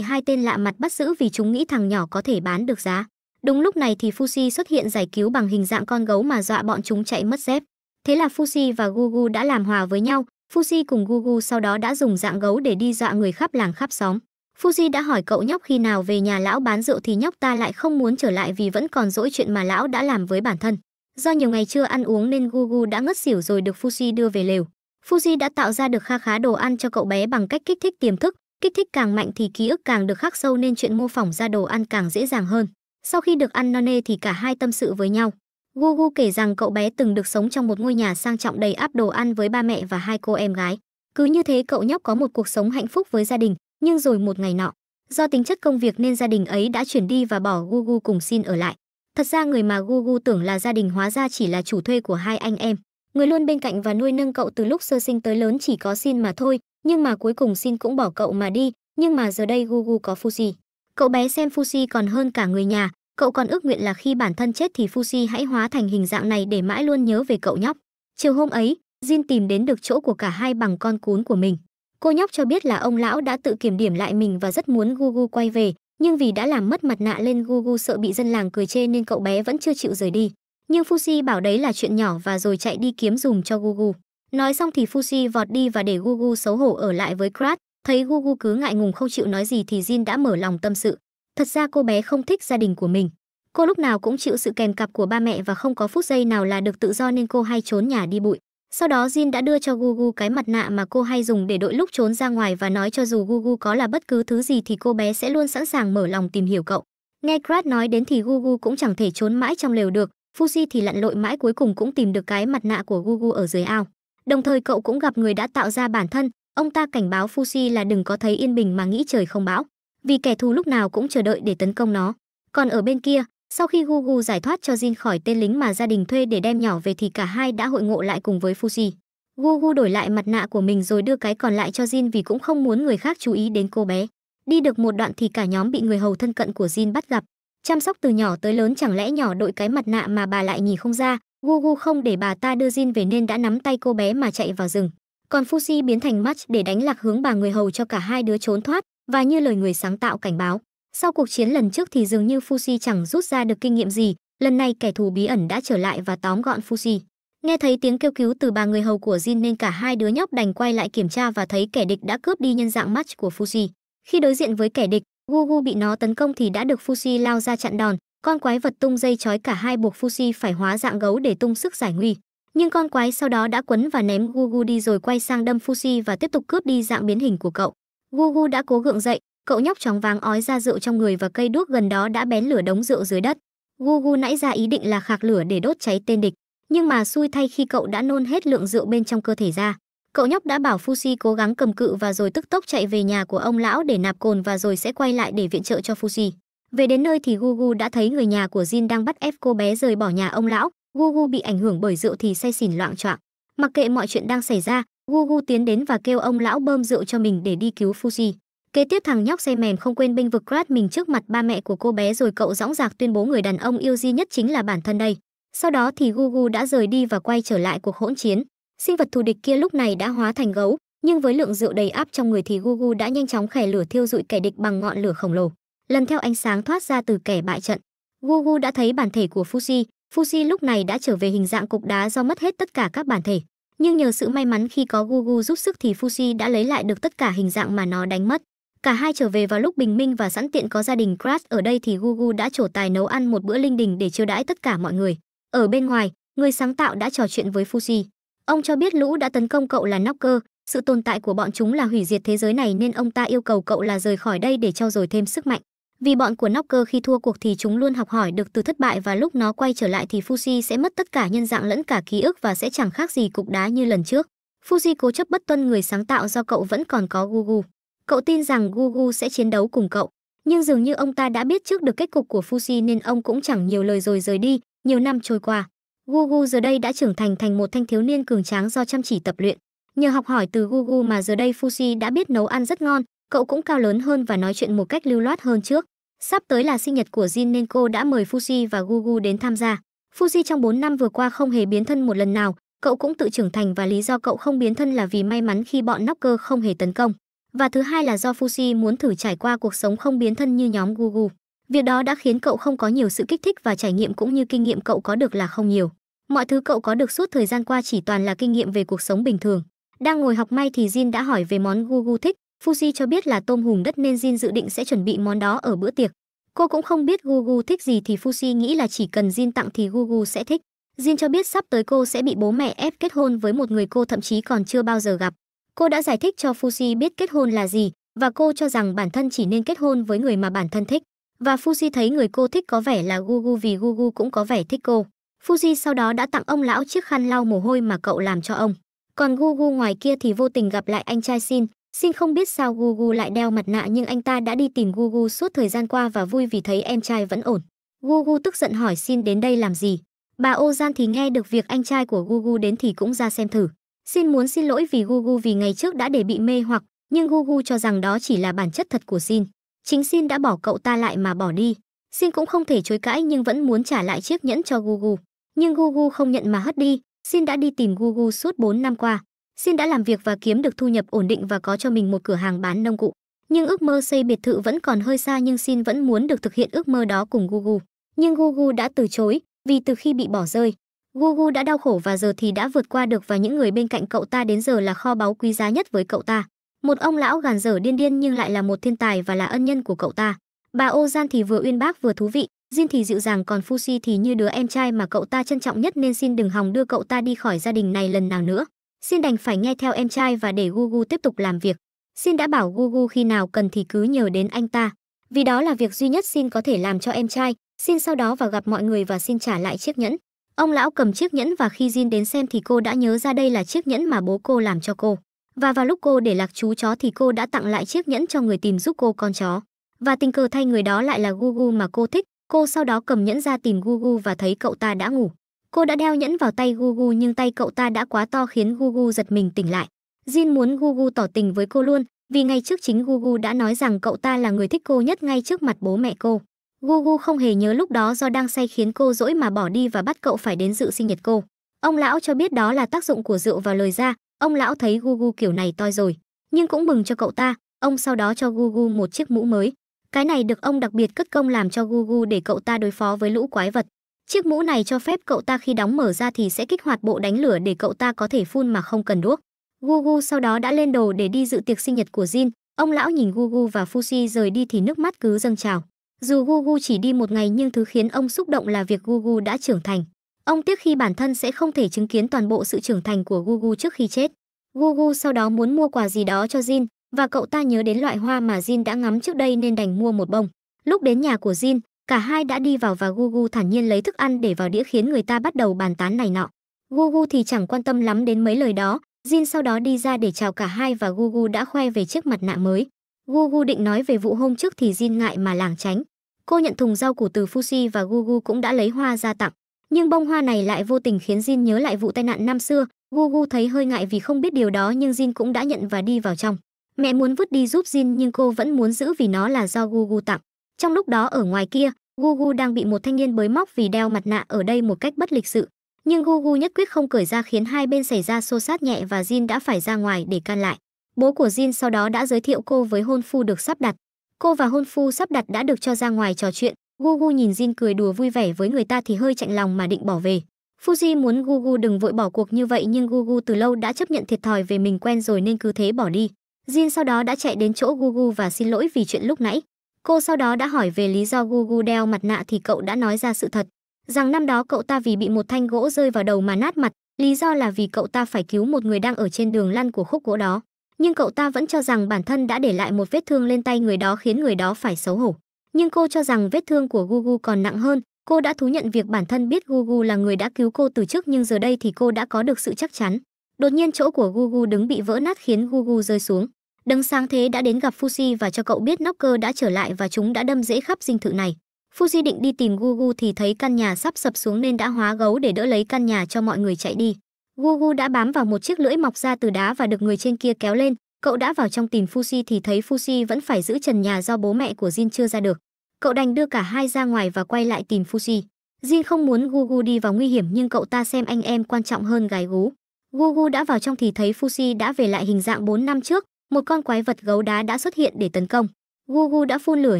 hai tên lạ mặt bắt giữ vì chúng nghĩ thằng nhỏ có thể bán được giá đúng lúc này thì Fushi xuất hiện giải cứu bằng hình dạng con gấu mà dọa bọn chúng chạy mất dép thế là Fushi và gugu đã làm hòa với nhau Fuji cùng Gugu sau đó đã dùng dạng gấu để đi dọa người khắp làng khắp xóm. Fuji đã hỏi cậu nhóc khi nào về nhà lão bán rượu thì nhóc ta lại không muốn trở lại vì vẫn còn dỗi chuyện mà lão đã làm với bản thân. Do nhiều ngày chưa ăn uống nên Gugu đã ngất xỉu rồi được Fuji đưa về lều. Fuji đã tạo ra được kha khá đồ ăn cho cậu bé bằng cách kích thích tiềm thức. Kích thích càng mạnh thì ký ức càng được khắc sâu nên chuyện mô phỏng ra đồ ăn càng dễ dàng hơn. Sau khi được ăn no nê thì cả hai tâm sự với nhau. Gugu kể rằng cậu bé từng được sống trong một ngôi nhà sang trọng đầy áp đồ ăn với ba mẹ và hai cô em gái. Cứ như thế cậu nhóc có một cuộc sống hạnh phúc với gia đình, nhưng rồi một ngày nọ, do tính chất công việc nên gia đình ấy đã chuyển đi và bỏ Gugu cùng xin ở lại. Thật ra người mà Gugu tưởng là gia đình hóa ra chỉ là chủ thuê của hai anh em. Người luôn bên cạnh và nuôi nâng cậu từ lúc sơ sinh tới lớn chỉ có Xin mà thôi, nhưng mà cuối cùng Xin cũng bỏ cậu mà đi, nhưng mà giờ đây Gugu có Fuji. Cậu bé xem Fuji còn hơn cả người nhà, Cậu còn ước nguyện là khi bản thân chết thì Fuji hãy hóa thành hình dạng này để mãi luôn nhớ về cậu nhóc. Chiều hôm ấy, Jin tìm đến được chỗ của cả hai bằng con cún của mình. Cô nhóc cho biết là ông lão đã tự kiểm điểm lại mình và rất muốn Gugu quay về, nhưng vì đã làm mất mặt nạ lên Gugu sợ bị dân làng cười chê nên cậu bé vẫn chưa chịu rời đi. Nhưng Fuji bảo đấy là chuyện nhỏ và rồi chạy đi kiếm dùm cho Gugu. Nói xong thì Fuji vọt đi và để Gugu xấu hổ ở lại với Krat. Thấy Gugu cứ ngại ngùng không chịu nói gì thì Jin đã mở lòng tâm sự. Thật ra cô bé không thích gia đình của mình. Cô lúc nào cũng chịu sự kèm cặp của ba mẹ và không có phút giây nào là được tự do nên cô hay trốn nhà đi bụi. Sau đó Jin đã đưa cho Gugu cái mặt nạ mà cô hay dùng để đội lúc trốn ra ngoài và nói cho dù Gugu có là bất cứ thứ gì thì cô bé sẽ luôn sẵn sàng mở lòng tìm hiểu cậu. Nghe Grad nói đến thì Gugu cũng chẳng thể trốn mãi trong lều được, Fuji thì lặn lội mãi cuối cùng cũng tìm được cái mặt nạ của Gugu ở dưới ao. Đồng thời cậu cũng gặp người đã tạo ra bản thân, ông ta cảnh báo Fuji là đừng có thấy yên bình mà nghĩ trời không bão vì kẻ thù lúc nào cũng chờ đợi để tấn công nó. Còn ở bên kia, sau khi Gugu giải thoát cho Jin khỏi tên lính mà gia đình thuê để đem nhỏ về thì cả hai đã hội ngộ lại cùng với Fuji. Gugu đổi lại mặt nạ của mình rồi đưa cái còn lại cho Jin vì cũng không muốn người khác chú ý đến cô bé. Đi được một đoạn thì cả nhóm bị người hầu thân cận của Jin bắt gặp. Chăm sóc từ nhỏ tới lớn chẳng lẽ nhỏ đội cái mặt nạ mà bà lại nhìn không ra, Gugu không để bà ta đưa Jin về nên đã nắm tay cô bé mà chạy vào rừng. Còn Fuji biến thành Match để đánh lạc hướng bà người hầu cho cả hai đứa trốn thoát, và như lời người sáng tạo cảnh báo, sau cuộc chiến lần trước thì dường như Fuji chẳng rút ra được kinh nghiệm gì, lần này kẻ thù bí ẩn đã trở lại và tóm gọn Fuji. Nghe thấy tiếng kêu cứu từ bà người hầu của Jin nên cả hai đứa nhóc đành quay lại kiểm tra và thấy kẻ địch đã cướp đi nhân dạng match của Fuji. Khi đối diện với kẻ địch, Gugu bị nó tấn công thì đã được Fuji lao ra chặn đòn, con quái vật tung dây chói cả hai buộc Fuji phải hóa dạng gấu để tung sức giải nguy. Nhưng con quái sau đó đã quấn và ném Gugu đi rồi quay sang đâm Fuji và tiếp tục cướp đi dạng biến hình của cậu. Gugu đã cố gượng dậy, cậu nhóc chóng váng ói ra rượu trong người và cây đuốc gần đó đã bén lửa đống rượu dưới đất. Gugu nãy ra ý định là khạc lửa để đốt cháy tên địch, nhưng mà xui thay khi cậu đã nôn hết lượng rượu bên trong cơ thể ra. Cậu nhóc đã bảo Fusi cố gắng cầm cự và rồi tức tốc chạy về nhà của ông lão để nạp cồn và rồi sẽ quay lại để viện trợ cho Fusi. Về đến nơi thì Gugu đã thấy người nhà của Jin đang bắt ép cô bé rời bỏ nhà ông lão. Gugu bị ảnh hưởng bởi rượu thì say xỉn loạn choạng. Mặc kệ mọi chuyện đang xảy ra, Gugu tiến đến và kêu ông lão bơm rượu cho mình để đi cứu Fuji. Kế tiếp thằng nhóc say mềm không quên bênh vực Grad mình trước mặt ba mẹ của cô bé rồi cậu dõng dạc tuyên bố người đàn ông yêu duy nhất chính là bản thân đây. Sau đó thì Gugu đã rời đi và quay trở lại cuộc hỗn chiến. Sinh vật thù địch kia lúc này đã hóa thành gấu, nhưng với lượng rượu đầy áp trong người thì Gugu đã nhanh chóng khẻ lửa thiêu rụi kẻ địch bằng ngọn lửa khổng lồ. Lần theo ánh sáng thoát ra từ kẻ bại trận, Gugu đã thấy bản thể của Fuji. Fuji lúc này đã trở về hình dạng cục đá do mất hết tất cả các bản thể nhưng nhờ sự may mắn khi có Gugu giúp sức thì Fuji đã lấy lại được tất cả hình dạng mà nó đánh mất. Cả hai trở về vào lúc bình minh và sẵn tiện có gia đình Crash ở đây thì Gugu đã trổ tài nấu ăn một bữa linh đình để chiêu đãi tất cả mọi người. Ở bên ngoài, người sáng tạo đã trò chuyện với Fuji. Ông cho biết lũ đã tấn công cậu là Knocker, sự tồn tại của bọn chúng là hủy diệt thế giới này nên ông ta yêu cầu cậu là rời khỏi đây để trau dồi thêm sức mạnh. Vì bọn của Knocker khi thua cuộc thì chúng luôn học hỏi được từ thất bại và lúc nó quay trở lại thì Fuji sẽ mất tất cả nhân dạng lẫn cả ký ức và sẽ chẳng khác gì cục đá như lần trước. Fuji cố chấp bất tuân người sáng tạo do cậu vẫn còn có Gugu. Cậu tin rằng Gugu sẽ chiến đấu cùng cậu, nhưng dường như ông ta đã biết trước được kết cục của Fuji nên ông cũng chẳng nhiều lời rồi rời đi, nhiều năm trôi qua. Gugu giờ đây đã trưởng thành thành một thanh thiếu niên cường tráng do chăm chỉ tập luyện. Nhờ học hỏi từ Gugu mà giờ đây Fuji đã biết nấu ăn rất ngon, Cậu cũng cao lớn hơn và nói chuyện một cách lưu loát hơn trước. Sắp tới là sinh nhật của Jin nên cô đã mời Fuji và Gugu đến tham gia. Fuji trong 4 năm vừa qua không hề biến thân một lần nào, cậu cũng tự trưởng thành và lý do cậu không biến thân là vì may mắn khi bọn nóc không hề tấn công. Và thứ hai là do Fuji muốn thử trải qua cuộc sống không biến thân như nhóm Gugu. Việc đó đã khiến cậu không có nhiều sự kích thích và trải nghiệm cũng như kinh nghiệm cậu có được là không nhiều. Mọi thứ cậu có được suốt thời gian qua chỉ toàn là kinh nghiệm về cuộc sống bình thường. Đang ngồi học may thì Jin đã hỏi về món Gugu thích, Fuji cho biết là tôm hùm đất nên Jin dự định sẽ chuẩn bị món đó ở bữa tiệc. Cô cũng không biết Gugu thích gì thì Fuji nghĩ là chỉ cần Jin tặng thì Gugu sẽ thích. Jin cho biết sắp tới cô sẽ bị bố mẹ ép kết hôn với một người cô thậm chí còn chưa bao giờ gặp. Cô đã giải thích cho Fuji biết kết hôn là gì và cô cho rằng bản thân chỉ nên kết hôn với người mà bản thân thích. Và Fuji thấy người cô thích có vẻ là Gugu vì Gugu cũng có vẻ thích cô. Fuji sau đó đã tặng ông lão chiếc khăn lau mồ hôi mà cậu làm cho ông. Còn Gugu ngoài kia thì vô tình gặp lại anh trai Shin, Xin không biết sao Gugu lại đeo mặt nạ nhưng anh ta đã đi tìm Gugu suốt thời gian qua và vui vì thấy em trai vẫn ổn. Gugu tức giận hỏi xin đến đây làm gì. Bà Ô thì nghe được việc anh trai của Gugu đến thì cũng ra xem thử. Xin muốn xin lỗi vì Gugu vì ngày trước đã để bị mê hoặc, nhưng Gugu cho rằng đó chỉ là bản chất thật của Xin. Chính Xin đã bỏ cậu ta lại mà bỏ đi. Xin cũng không thể chối cãi nhưng vẫn muốn trả lại chiếc nhẫn cho Gugu. Nhưng Gugu không nhận mà hất đi, Xin đã đi tìm Gugu suốt 4 năm qua. Xin đã làm việc và kiếm được thu nhập ổn định và có cho mình một cửa hàng bán nông cụ. Nhưng ước mơ xây biệt thự vẫn còn hơi xa nhưng Xin vẫn muốn được thực hiện ước mơ đó cùng Gugu. Nhưng Gugu đã từ chối, vì từ khi bị bỏ rơi, Gugu đã đau khổ và giờ thì đã vượt qua được và những người bên cạnh cậu ta đến giờ là kho báu quý giá nhất với cậu ta. Một ông lão gàn dở điên điên nhưng lại là một thiên tài và là ân nhân của cậu ta. Bà Ô Gian thì vừa uyên bác vừa thú vị, Jin thì dịu dàng còn Fuji thì như đứa em trai mà cậu ta trân trọng nhất nên xin đừng hòng đưa cậu ta đi khỏi gia đình này lần nào nữa. Xin đành phải nghe theo em trai và để Gugu tiếp tục làm việc. Xin đã bảo Gugu khi nào cần thì cứ nhờ đến anh ta. Vì đó là việc duy nhất Xin có thể làm cho em trai. Xin sau đó vào gặp mọi người và xin trả lại chiếc nhẫn. Ông lão cầm chiếc nhẫn và khi Jin đến xem thì cô đã nhớ ra đây là chiếc nhẫn mà bố cô làm cho cô. Và vào lúc cô để lạc chú chó thì cô đã tặng lại chiếc nhẫn cho người tìm giúp cô con chó. Và tình cờ thay người đó lại là Gugu mà cô thích. Cô sau đó cầm nhẫn ra tìm Gugu và thấy cậu ta đã ngủ. Cô đã đeo nhẫn vào tay Gugu nhưng tay cậu ta đã quá to khiến Gugu giật mình tỉnh lại. Jin muốn Gugu tỏ tình với cô luôn, vì ngay trước chính Gugu đã nói rằng cậu ta là người thích cô nhất ngay trước mặt bố mẹ cô. Gugu không hề nhớ lúc đó do đang say khiến cô dỗi mà bỏ đi và bắt cậu phải đến dự sinh nhật cô. Ông lão cho biết đó là tác dụng của rượu vào lời ra, ông lão thấy Gugu kiểu này toi rồi, nhưng cũng mừng cho cậu ta, ông sau đó cho Gugu một chiếc mũ mới. Cái này được ông đặc biệt cất công làm cho Gugu để cậu ta đối phó với lũ quái vật. Chiếc mũ này cho phép cậu ta khi đóng mở ra thì sẽ kích hoạt bộ đánh lửa để cậu ta có thể phun mà không cần đuốc. Gugu sau đó đã lên đồ để đi dự tiệc sinh nhật của Jin. Ông lão nhìn Gugu và Fushi rời đi thì nước mắt cứ dâng trào. Dù Gugu chỉ đi một ngày nhưng thứ khiến ông xúc động là việc Gugu đã trưởng thành. Ông tiếc khi bản thân sẽ không thể chứng kiến toàn bộ sự trưởng thành của Gugu trước khi chết. Gugu sau đó muốn mua quà gì đó cho Jin và cậu ta nhớ đến loại hoa mà Jin đã ngắm trước đây nên đành mua một bông. Lúc đến nhà của Jin, Cả hai đã đi vào và Gugu thản nhiên lấy thức ăn để vào đĩa khiến người ta bắt đầu bàn tán này nọ. Gugu thì chẳng quan tâm lắm đến mấy lời đó, Jin sau đó đi ra để chào cả hai và Gugu đã khoe về chiếc mặt nạ mới. Gugu định nói về vụ hôm trước thì Jin ngại mà lảng tránh. Cô nhận thùng rau củ từ Fuji và Gugu cũng đã lấy hoa ra tặng. Nhưng bông hoa này lại vô tình khiến Jin nhớ lại vụ tai nạn năm xưa. Gugu thấy hơi ngại vì không biết điều đó nhưng Jin cũng đã nhận và đi vào trong. Mẹ muốn vứt đi giúp Jin nhưng cô vẫn muốn giữ vì nó là do Gugu tặng. Trong lúc đó ở ngoài kia, Gugu đang bị một thanh niên bới móc vì đeo mặt nạ ở đây một cách bất lịch sự. Nhưng Gugu nhất quyết không cởi ra khiến hai bên xảy ra xô sát nhẹ và Jin đã phải ra ngoài để can lại. Bố của Jin sau đó đã giới thiệu cô với hôn phu được sắp đặt. Cô và hôn phu sắp đặt đã được cho ra ngoài trò chuyện. Gugu nhìn Jin cười đùa vui vẻ với người ta thì hơi chạnh lòng mà định bỏ về. Fuji muốn Gugu đừng vội bỏ cuộc như vậy nhưng Gugu từ lâu đã chấp nhận thiệt thòi về mình quen rồi nên cứ thế bỏ đi. Jin sau đó đã chạy đến chỗ Gugu và xin lỗi vì chuyện lúc nãy. Cô sau đó đã hỏi về lý do Gugu đeo mặt nạ thì cậu đã nói ra sự thật, rằng năm đó cậu ta vì bị một thanh gỗ rơi vào đầu mà nát mặt, lý do là vì cậu ta phải cứu một người đang ở trên đường lăn của khúc gỗ đó. Nhưng cậu ta vẫn cho rằng bản thân đã để lại một vết thương lên tay người đó khiến người đó phải xấu hổ. Nhưng cô cho rằng vết thương của Gugu còn nặng hơn, cô đã thú nhận việc bản thân biết Gugu là người đã cứu cô từ trước nhưng giờ đây thì cô đã có được sự chắc chắn. Đột nhiên chỗ của Gugu đứng bị vỡ nát khiến Gugu rơi xuống. Đấng sáng thế đã đến gặp Fuji và cho cậu biết Knocker đã trở lại và chúng đã đâm rễ khắp dinh thự này. Fuji định đi tìm Gugu thì thấy căn nhà sắp sập xuống nên đã hóa gấu để đỡ lấy căn nhà cho mọi người chạy đi. Gugu đã bám vào một chiếc lưỡi mọc ra từ đá và được người trên kia kéo lên. Cậu đã vào trong tìm Fuji thì thấy Fuji vẫn phải giữ trần nhà do bố mẹ của Jin chưa ra được. Cậu đành đưa cả hai ra ngoài và quay lại tìm Fuji. Jin không muốn Gugu đi vào nguy hiểm nhưng cậu ta xem anh em quan trọng hơn gái gú. Gugu đã vào trong thì thấy Fuji đã về lại hình dạng 4 năm trước, một con quái vật gấu đá đã xuất hiện để tấn công. Gugu đã phun lửa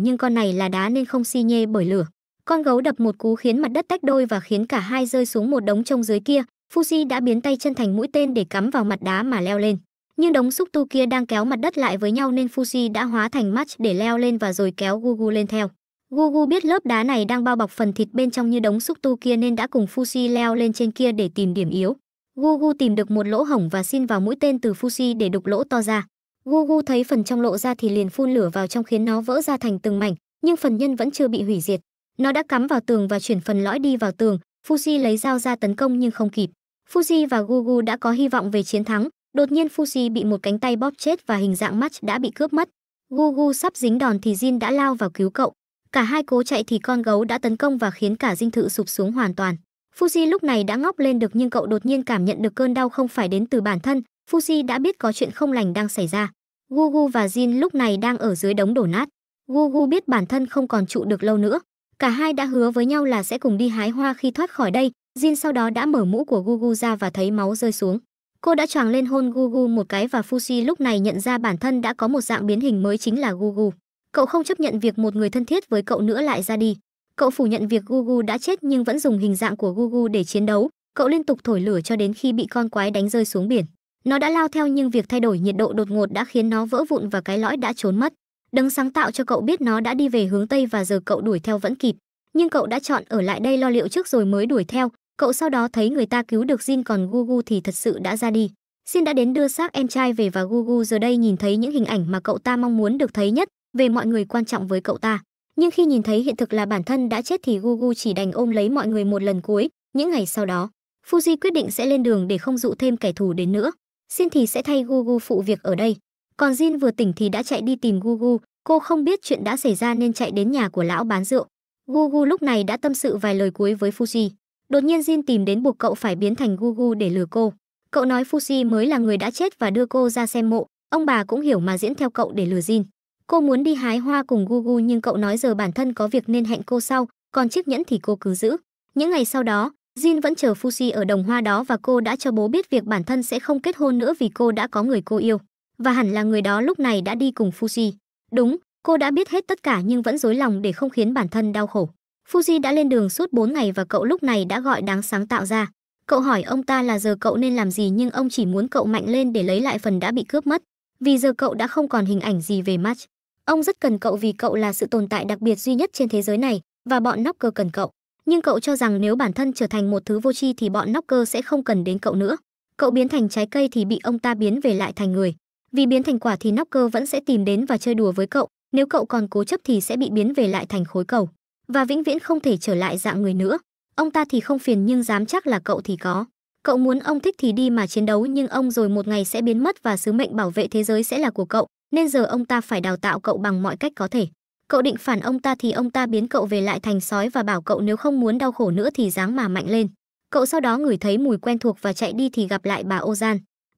nhưng con này là đá nên không si nhê bởi lửa. Con gấu đập một cú khiến mặt đất tách đôi và khiến cả hai rơi xuống một đống trông dưới kia. Fuji đã biến tay chân thành mũi tên để cắm vào mặt đá mà leo lên. Nhưng đống xúc tu kia đang kéo mặt đất lại với nhau nên Fuji đã hóa thành match để leo lên và rồi kéo Gugu lên theo. Gugu biết lớp đá này đang bao bọc phần thịt bên trong như đống xúc tu kia nên đã cùng Fuji leo lên trên kia để tìm điểm yếu. Gugu tìm được một lỗ hổng và xin vào mũi tên từ Fuji để đục lỗ to ra gu gu thấy phần trong lộ ra thì liền phun lửa vào trong khiến nó vỡ ra thành từng mảnh nhưng phần nhân vẫn chưa bị hủy diệt nó đã cắm vào tường và chuyển phần lõi đi vào tường fuji lấy dao ra tấn công nhưng không kịp fuji và gu gu đã có hy vọng về chiến thắng đột nhiên fuji bị một cánh tay bóp chết và hình dạng mắt đã bị cướp mất gu gu sắp dính đòn thì jin đã lao vào cứu cậu cả hai cố chạy thì con gấu đã tấn công và khiến cả dinh thự sụp xuống hoàn toàn fuji lúc này đã ngóc lên được nhưng cậu đột nhiên cảm nhận được cơn đau không phải đến từ bản thân fuji đã biết có chuyện không lành đang xảy ra Gugu và Jin lúc này đang ở dưới đống đổ nát. Gugu biết bản thân không còn trụ được lâu nữa. Cả hai đã hứa với nhau là sẽ cùng đi hái hoa khi thoát khỏi đây. Jin sau đó đã mở mũ của Gugu ra và thấy máu rơi xuống. Cô đã choàng lên hôn Gugu một cái và Fuji lúc này nhận ra bản thân đã có một dạng biến hình mới chính là Gugu. Cậu không chấp nhận việc một người thân thiết với cậu nữa lại ra đi. Cậu phủ nhận việc Gugu đã chết nhưng vẫn dùng hình dạng của Gugu để chiến đấu. Cậu liên tục thổi lửa cho đến khi bị con quái đánh rơi xuống biển. Nó đã lao theo nhưng việc thay đổi nhiệt độ đột ngột đã khiến nó vỡ vụn và cái lõi đã trốn mất. Đấng sáng tạo cho cậu biết nó đã đi về hướng Tây và giờ cậu đuổi theo vẫn kịp. Nhưng cậu đã chọn ở lại đây lo liệu trước rồi mới đuổi theo. Cậu sau đó thấy người ta cứu được Jin còn Gugu thì thật sự đã ra đi. Jin đã đến đưa xác em trai về và Gugu giờ đây nhìn thấy những hình ảnh mà cậu ta mong muốn được thấy nhất về mọi người quan trọng với cậu ta. Nhưng khi nhìn thấy hiện thực là bản thân đã chết thì Gugu chỉ đành ôm lấy mọi người một lần cuối, những ngày sau đó. Fuji quyết định sẽ lên đường để không dụ thêm kẻ thù đến nữa. Xin thì sẽ thay Gugu phụ việc ở đây. Còn Jin vừa tỉnh thì đã chạy đi tìm Gugu, cô không biết chuyện đã xảy ra nên chạy đến nhà của lão bán rượu. Gugu lúc này đã tâm sự vài lời cuối với Fuji. Đột nhiên Jin tìm đến buộc cậu phải biến thành Gugu để lừa cô. Cậu nói Fuji mới là người đã chết và đưa cô ra xem mộ, ông bà cũng hiểu mà diễn theo cậu để lừa Jin. Cô muốn đi hái hoa cùng Gugu nhưng cậu nói giờ bản thân có việc nên hẹn cô sau, còn chiếc nhẫn thì cô cứ giữ. Những ngày sau đó, Jin vẫn chờ Fuji ở đồng hoa đó và cô đã cho bố biết việc bản thân sẽ không kết hôn nữa vì cô đã có người cô yêu. Và hẳn là người đó lúc này đã đi cùng Fuji. Đúng, cô đã biết hết tất cả nhưng vẫn dối lòng để không khiến bản thân đau khổ. Fuji đã lên đường suốt 4 ngày và cậu lúc này đã gọi đáng sáng tạo ra. Cậu hỏi ông ta là giờ cậu nên làm gì nhưng ông chỉ muốn cậu mạnh lên để lấy lại phần đã bị cướp mất. Vì giờ cậu đã không còn hình ảnh gì về Match. Ông rất cần cậu vì cậu là sự tồn tại đặc biệt duy nhất trên thế giới này và bọn nóc cơ cần cậu nhưng cậu cho rằng nếu bản thân trở thành một thứ vô tri thì bọn nóc cơ sẽ không cần đến cậu nữa. Cậu biến thành trái cây thì bị ông ta biến về lại thành người. Vì biến thành quả thì nóc cơ vẫn sẽ tìm đến và chơi đùa với cậu, nếu cậu còn cố chấp thì sẽ bị biến về lại thành khối cầu và vĩnh viễn không thể trở lại dạng người nữa. Ông ta thì không phiền nhưng dám chắc là cậu thì có. Cậu muốn ông thích thì đi mà chiến đấu nhưng ông rồi một ngày sẽ biến mất và sứ mệnh bảo vệ thế giới sẽ là của cậu, nên giờ ông ta phải đào tạo cậu bằng mọi cách có thể cậu định phản ông ta thì ông ta biến cậu về lại thành sói và bảo cậu nếu không muốn đau khổ nữa thì dáng mà mạnh lên cậu sau đó ngửi thấy mùi quen thuộc và chạy đi thì gặp lại bà ô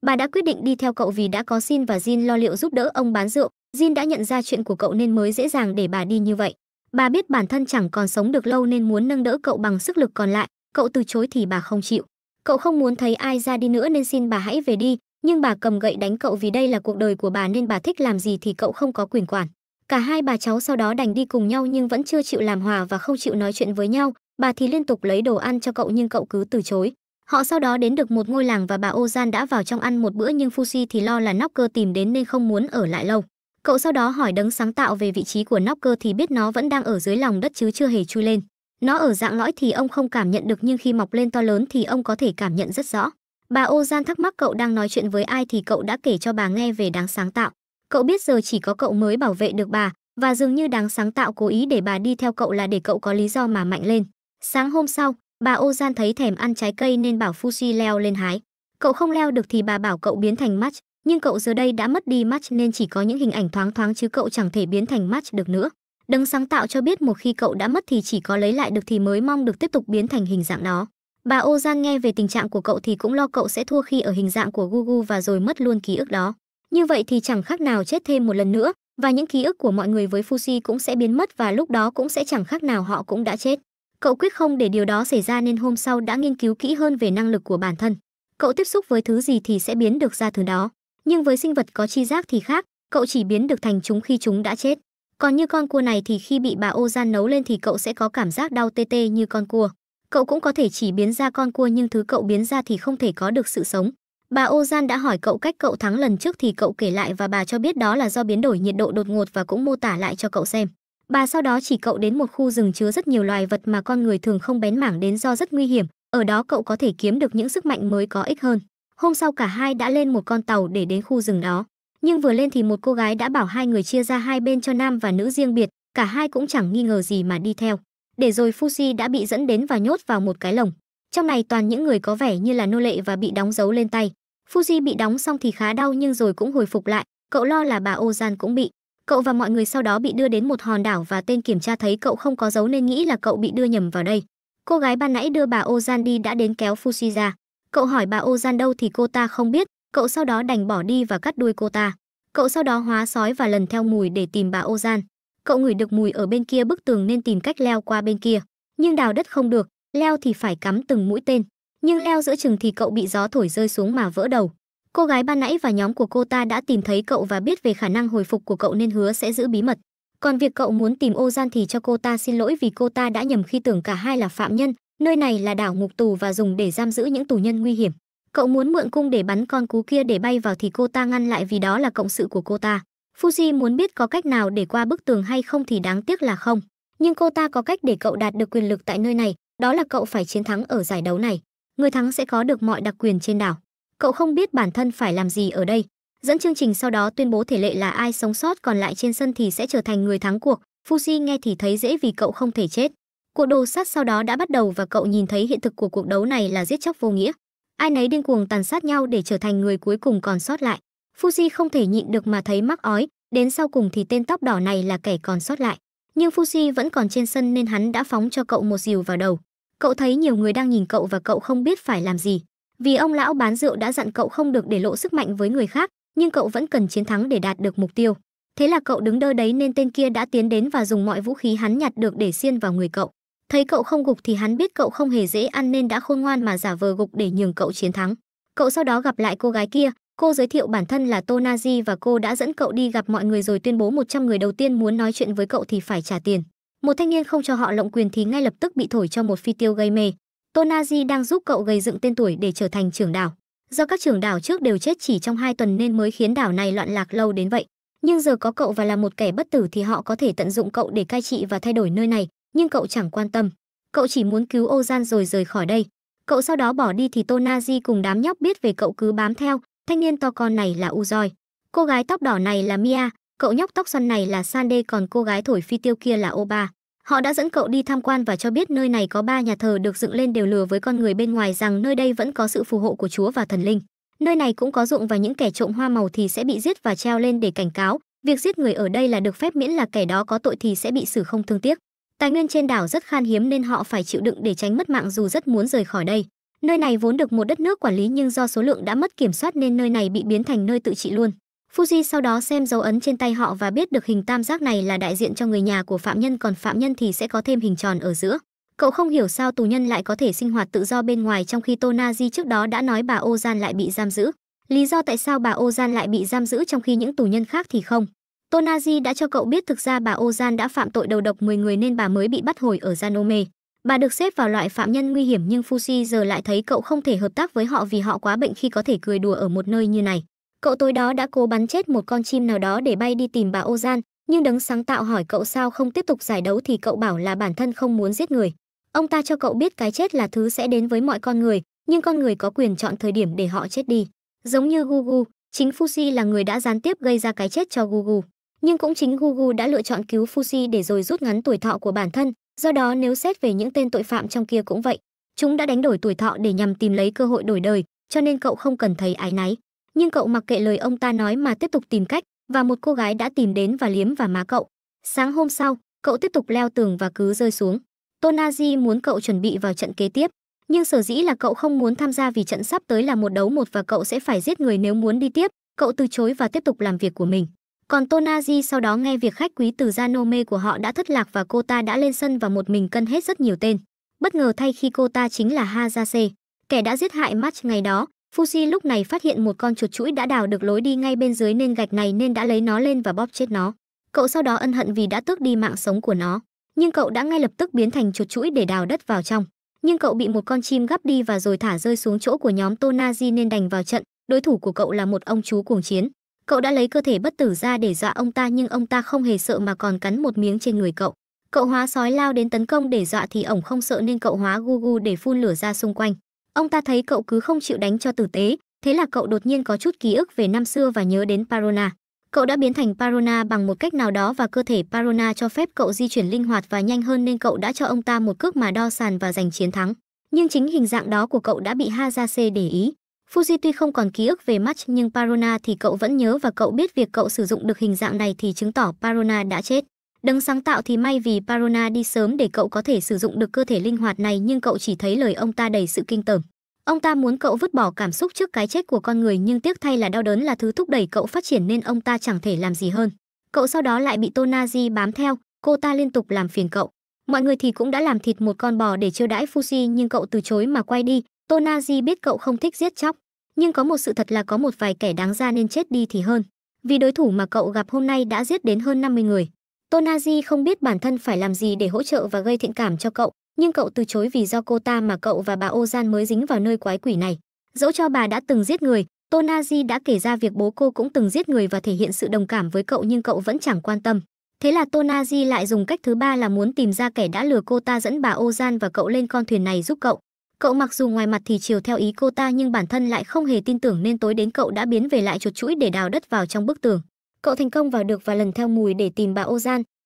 bà đã quyết định đi theo cậu vì đã có Xin và Jin lo liệu giúp đỡ ông bán rượu. Jin đã nhận ra chuyện của cậu nên mới dễ dàng để bà đi như vậy. Bà biết bản thân chẳng còn sống được lâu nên muốn nâng đỡ cậu bằng sức lực còn lại, cậu từ chối thì bà không chịu. Cậu không muốn thấy ai ra đi nữa nên xin bà hãy về đi, nhưng bà cầm gậy đánh cậu vì đây là cuộc đời của bà nên bà thích làm gì thì cậu không có quyền quản. Cả hai bà cháu sau đó đành đi cùng nhau nhưng vẫn chưa chịu làm hòa và không chịu nói chuyện với nhau, bà thì liên tục lấy đồ ăn cho cậu nhưng cậu cứ từ chối. Họ sau đó đến được một ngôi làng và bà Ozan đã vào trong ăn một bữa nhưng Fuji thì lo là nóc cơ tìm đến nên không muốn ở lại lâu. Cậu sau đó hỏi đấng sáng tạo về vị trí của nóc cơ thì biết nó vẫn đang ở dưới lòng đất chứ chưa hề chui lên. Nó ở dạng lõi thì ông không cảm nhận được nhưng khi mọc lên to lớn thì ông có thể cảm nhận rất rõ. Bà Ozan thắc mắc cậu đang nói chuyện với ai thì cậu đã kể cho bà nghe về đáng sáng tạo cậu biết giờ chỉ có cậu mới bảo vệ được bà và dường như đáng sáng tạo cố ý để bà đi theo cậu là để cậu có lý do mà mạnh lên sáng hôm sau bà ô gian thấy thèm ăn trái cây nên bảo fuji leo lên hái cậu không leo được thì bà bảo cậu biến thành match nhưng cậu giờ đây đã mất đi match nên chỉ có những hình ảnh thoáng thoáng chứ cậu chẳng thể biến thành match được nữa đấng sáng tạo cho biết một khi cậu đã mất thì chỉ có lấy lại được thì mới mong được tiếp tục biến thành hình dạng đó bà ô gian nghe về tình trạng của cậu thì cũng lo cậu sẽ thua khi ở hình dạng của gugu và rồi mất luôn ký ức đó như vậy thì chẳng khác nào chết thêm một lần nữa, và những ký ức của mọi người với Fuji cũng sẽ biến mất và lúc đó cũng sẽ chẳng khác nào họ cũng đã chết. Cậu quyết không để điều đó xảy ra nên hôm sau đã nghiên cứu kỹ hơn về năng lực của bản thân. Cậu tiếp xúc với thứ gì thì sẽ biến được ra thứ đó. Nhưng với sinh vật có chi giác thì khác, cậu chỉ biến được thành chúng khi chúng đã chết. Còn như con cua này thì khi bị bà ô gian nấu lên thì cậu sẽ có cảm giác đau tê tê như con cua. Cậu cũng có thể chỉ biến ra con cua nhưng thứ cậu biến ra thì không thể có được sự sống. Bà Ozan đã hỏi cậu cách cậu thắng lần trước thì cậu kể lại và bà cho biết đó là do biến đổi nhiệt độ đột ngột và cũng mô tả lại cho cậu xem. Bà sau đó chỉ cậu đến một khu rừng chứa rất nhiều loài vật mà con người thường không bén mảng đến do rất nguy hiểm, ở đó cậu có thể kiếm được những sức mạnh mới có ích hơn. Hôm sau cả hai đã lên một con tàu để đến khu rừng đó. Nhưng vừa lên thì một cô gái đã bảo hai người chia ra hai bên cho nam và nữ riêng biệt, cả hai cũng chẳng nghi ngờ gì mà đi theo. Để rồi Fuji đã bị dẫn đến và nhốt vào một cái lồng. Trong này toàn những người có vẻ như là nô lệ và bị đóng dấu lên tay. Fuji bị đóng xong thì khá đau nhưng rồi cũng hồi phục lại, cậu lo là bà Ozan cũng bị. Cậu và mọi người sau đó bị đưa đến một hòn đảo và tên kiểm tra thấy cậu không có dấu nên nghĩ là cậu bị đưa nhầm vào đây. Cô gái ban nãy đưa bà Ozan đi đã đến kéo Fuji ra. Cậu hỏi bà Ozan đâu thì cô ta không biết, cậu sau đó đành bỏ đi và cắt đuôi cô ta. Cậu sau đó hóa sói và lần theo mùi để tìm bà Ozan. Cậu ngửi được mùi ở bên kia bức tường nên tìm cách leo qua bên kia, nhưng đào đất không được, leo thì phải cắm từng mũi tên nhưng leo giữa chừng thì cậu bị gió thổi rơi xuống mà vỡ đầu cô gái ban nãy và nhóm của cô ta đã tìm thấy cậu và biết về khả năng hồi phục của cậu nên hứa sẽ giữ bí mật còn việc cậu muốn tìm ô gian thì cho cô ta xin lỗi vì cô ta đã nhầm khi tưởng cả hai là phạm nhân nơi này là đảo ngục tù và dùng để giam giữ những tù nhân nguy hiểm cậu muốn mượn cung để bắn con cú kia để bay vào thì cô ta ngăn lại vì đó là cộng sự của cô ta fuji muốn biết có cách nào để qua bức tường hay không thì đáng tiếc là không nhưng cô ta có cách để cậu đạt được quyền lực tại nơi này đó là cậu phải chiến thắng ở giải đấu này. Người thắng sẽ có được mọi đặc quyền trên đảo. Cậu không biết bản thân phải làm gì ở đây. Dẫn chương trình sau đó tuyên bố thể lệ là ai sống sót còn lại trên sân thì sẽ trở thành người thắng cuộc. Fuji nghe thì thấy dễ vì cậu không thể chết. Cuộc đồ sát sau đó đã bắt đầu và cậu nhìn thấy hiện thực của cuộc đấu này là giết chóc vô nghĩa. Ai nấy điên cuồng tàn sát nhau để trở thành người cuối cùng còn sót lại. Fuji không thể nhịn được mà thấy mắc ói, đến sau cùng thì tên tóc đỏ này là kẻ còn sót lại. Nhưng Fuji vẫn còn trên sân nên hắn đã phóng cho cậu một dìu vào đầu. Cậu thấy nhiều người đang nhìn cậu và cậu không biết phải làm gì. Vì ông lão bán rượu đã dặn cậu không được để lộ sức mạnh với người khác, nhưng cậu vẫn cần chiến thắng để đạt được mục tiêu. Thế là cậu đứng đơ đấy nên tên kia đã tiến đến và dùng mọi vũ khí hắn nhặt được để xiên vào người cậu. Thấy cậu không gục thì hắn biết cậu không hề dễ ăn nên đã khôn ngoan mà giả vờ gục để nhường cậu chiến thắng. Cậu sau đó gặp lại cô gái kia, cô giới thiệu bản thân là Tonaji và cô đã dẫn cậu đi gặp mọi người rồi tuyên bố 100 người đầu tiên muốn nói chuyện với cậu thì phải trả tiền một thanh niên không cho họ lộng quyền thì ngay lập tức bị thổi cho một phi tiêu gây mê tonaji đang giúp cậu gây dựng tên tuổi để trở thành trưởng đảo do các trưởng đảo trước đều chết chỉ trong hai tuần nên mới khiến đảo này loạn lạc lâu đến vậy nhưng giờ có cậu và là một kẻ bất tử thì họ có thể tận dụng cậu để cai trị và thay đổi nơi này nhưng cậu chẳng quan tâm cậu chỉ muốn cứu OZAN rồi rời khỏi đây cậu sau đó bỏ đi thì tonaji cùng đám nhóc biết về cậu cứ bám theo thanh niên to con này là Uzoi, cô gái tóc đỏ này là mia Cậu nhóc tóc xoăn này là Sande còn cô gái thổi phi tiêu kia là Oba. Họ đã dẫn cậu đi tham quan và cho biết nơi này có ba nhà thờ được dựng lên đều lừa với con người bên ngoài rằng nơi đây vẫn có sự phù hộ của Chúa và thần linh. Nơi này cũng có dụng và những kẻ trộm hoa màu thì sẽ bị giết và treo lên để cảnh cáo. Việc giết người ở đây là được phép miễn là kẻ đó có tội thì sẽ bị xử không thương tiếc. Tài nguyên trên đảo rất khan hiếm nên họ phải chịu đựng để tránh mất mạng dù rất muốn rời khỏi đây. Nơi này vốn được một đất nước quản lý nhưng do số lượng đã mất kiểm soát nên nơi này bị biến thành nơi tự trị luôn. Fuji sau đó xem dấu ấn trên tay họ và biết được hình tam giác này là đại diện cho người nhà của phạm nhân còn phạm nhân thì sẽ có thêm hình tròn ở giữa. Cậu không hiểu sao tù nhân lại có thể sinh hoạt tự do bên ngoài trong khi Tonaji trước đó đã nói bà Ozan lại bị giam giữ. Lý do tại sao bà Ozan lại bị giam giữ trong khi những tù nhân khác thì không? Tonaji đã cho cậu biết thực ra bà Ozan đã phạm tội đầu độc 10 người nên bà mới bị bắt hồi ở Janome. Bà được xếp vào loại phạm nhân nguy hiểm nhưng Fuji giờ lại thấy cậu không thể hợp tác với họ vì họ quá bệnh khi có thể cười đùa ở một nơi như này. Cậu tối đó đã cố bắn chết một con chim nào đó để bay đi tìm bà Ozan, nhưng đấng sáng tạo hỏi cậu sao không tiếp tục giải đấu thì cậu bảo là bản thân không muốn giết người. Ông ta cho cậu biết cái chết là thứ sẽ đến với mọi con người, nhưng con người có quyền chọn thời điểm để họ chết đi. Giống như Gugu, chính Fuji là người đã gián tiếp gây ra cái chết cho Gugu. Nhưng cũng chính Gugu đã lựa chọn cứu Fuji để rồi rút ngắn tuổi thọ của bản thân, do đó nếu xét về những tên tội phạm trong kia cũng vậy. Chúng đã đánh đổi tuổi thọ để nhằm tìm lấy cơ hội đổi đời, cho nên cậu không cần thấy ái náy nhưng cậu mặc kệ lời ông ta nói mà tiếp tục tìm cách, và một cô gái đã tìm đến và liếm và má cậu. Sáng hôm sau, cậu tiếp tục leo tường và cứ rơi xuống. Tonaji muốn cậu chuẩn bị vào trận kế tiếp, nhưng sở dĩ là cậu không muốn tham gia vì trận sắp tới là một đấu một và cậu sẽ phải giết người nếu muốn đi tiếp, cậu từ chối và tiếp tục làm việc của mình. Còn Tonaji sau đó nghe việc khách quý từ Janome của họ đã thất lạc và cô ta đã lên sân và một mình cân hết rất nhiều tên. Bất ngờ thay khi cô ta chính là Hazase, kẻ đã giết hại Match ngày đó, Fuji lúc này phát hiện một con chuột chuỗi đã đào được lối đi ngay bên dưới nên gạch này nên đã lấy nó lên và bóp chết nó. Cậu sau đó ân hận vì đã tước đi mạng sống của nó, nhưng cậu đã ngay lập tức biến thành chuột chuỗi để đào đất vào trong. Nhưng cậu bị một con chim gắp đi và rồi thả rơi xuống chỗ của nhóm Tonaji nên đành vào trận. Đối thủ của cậu là một ông chú cuồng chiến. Cậu đã lấy cơ thể bất tử ra để dọa ông ta nhưng ông ta không hề sợ mà còn cắn một miếng trên người cậu. Cậu hóa sói lao đến tấn công để dọa thì ổng không sợ nên cậu hóa Gugu để phun lửa ra xung quanh. Ông ta thấy cậu cứ không chịu đánh cho tử tế, thế là cậu đột nhiên có chút ký ức về năm xưa và nhớ đến Parona. Cậu đã biến thành Parona bằng một cách nào đó và cơ thể Parona cho phép cậu di chuyển linh hoạt và nhanh hơn nên cậu đã cho ông ta một cước mà đo sàn và giành chiến thắng. Nhưng chính hình dạng đó của cậu đã bị Hazase để ý. Fuji tuy không còn ký ức về match nhưng Parona thì cậu vẫn nhớ và cậu biết việc cậu sử dụng được hình dạng này thì chứng tỏ Parona đã chết. Đấng sáng tạo thì may vì Parona đi sớm để cậu có thể sử dụng được cơ thể linh hoạt này nhưng cậu chỉ thấy lời ông ta đầy sự kinh tởm. Ông ta muốn cậu vứt bỏ cảm xúc trước cái chết của con người nhưng tiếc thay là đau đớn là thứ thúc đẩy cậu phát triển nên ông ta chẳng thể làm gì hơn. Cậu sau đó lại bị Tonazi bám theo, cô ta liên tục làm phiền cậu. Mọi người thì cũng đã làm thịt một con bò để chiêu đãi Fuji nhưng cậu từ chối mà quay đi. Tonazi biết cậu không thích giết chóc, nhưng có một sự thật là có một vài kẻ đáng ra nên chết đi thì hơn. Vì đối thủ mà cậu gặp hôm nay đã giết đến hơn 50 người. Tonaji không biết bản thân phải làm gì để hỗ trợ và gây thiện cảm cho cậu, nhưng cậu từ chối vì do cô ta mà cậu và bà Ozan mới dính vào nơi quái quỷ này. Dẫu cho bà đã từng giết người, Tonaji đã kể ra việc bố cô cũng từng giết người và thể hiện sự đồng cảm với cậu nhưng cậu vẫn chẳng quan tâm. Thế là Tonaji lại dùng cách thứ ba là muốn tìm ra kẻ đã lừa cô ta dẫn bà Ozan và cậu lên con thuyền này giúp cậu. Cậu mặc dù ngoài mặt thì chiều theo ý cô ta nhưng bản thân lại không hề tin tưởng nên tối đến cậu đã biến về lại chuột chuỗi để đào đất vào trong bức tường cậu thành công vào được và lần theo mùi để tìm bà ô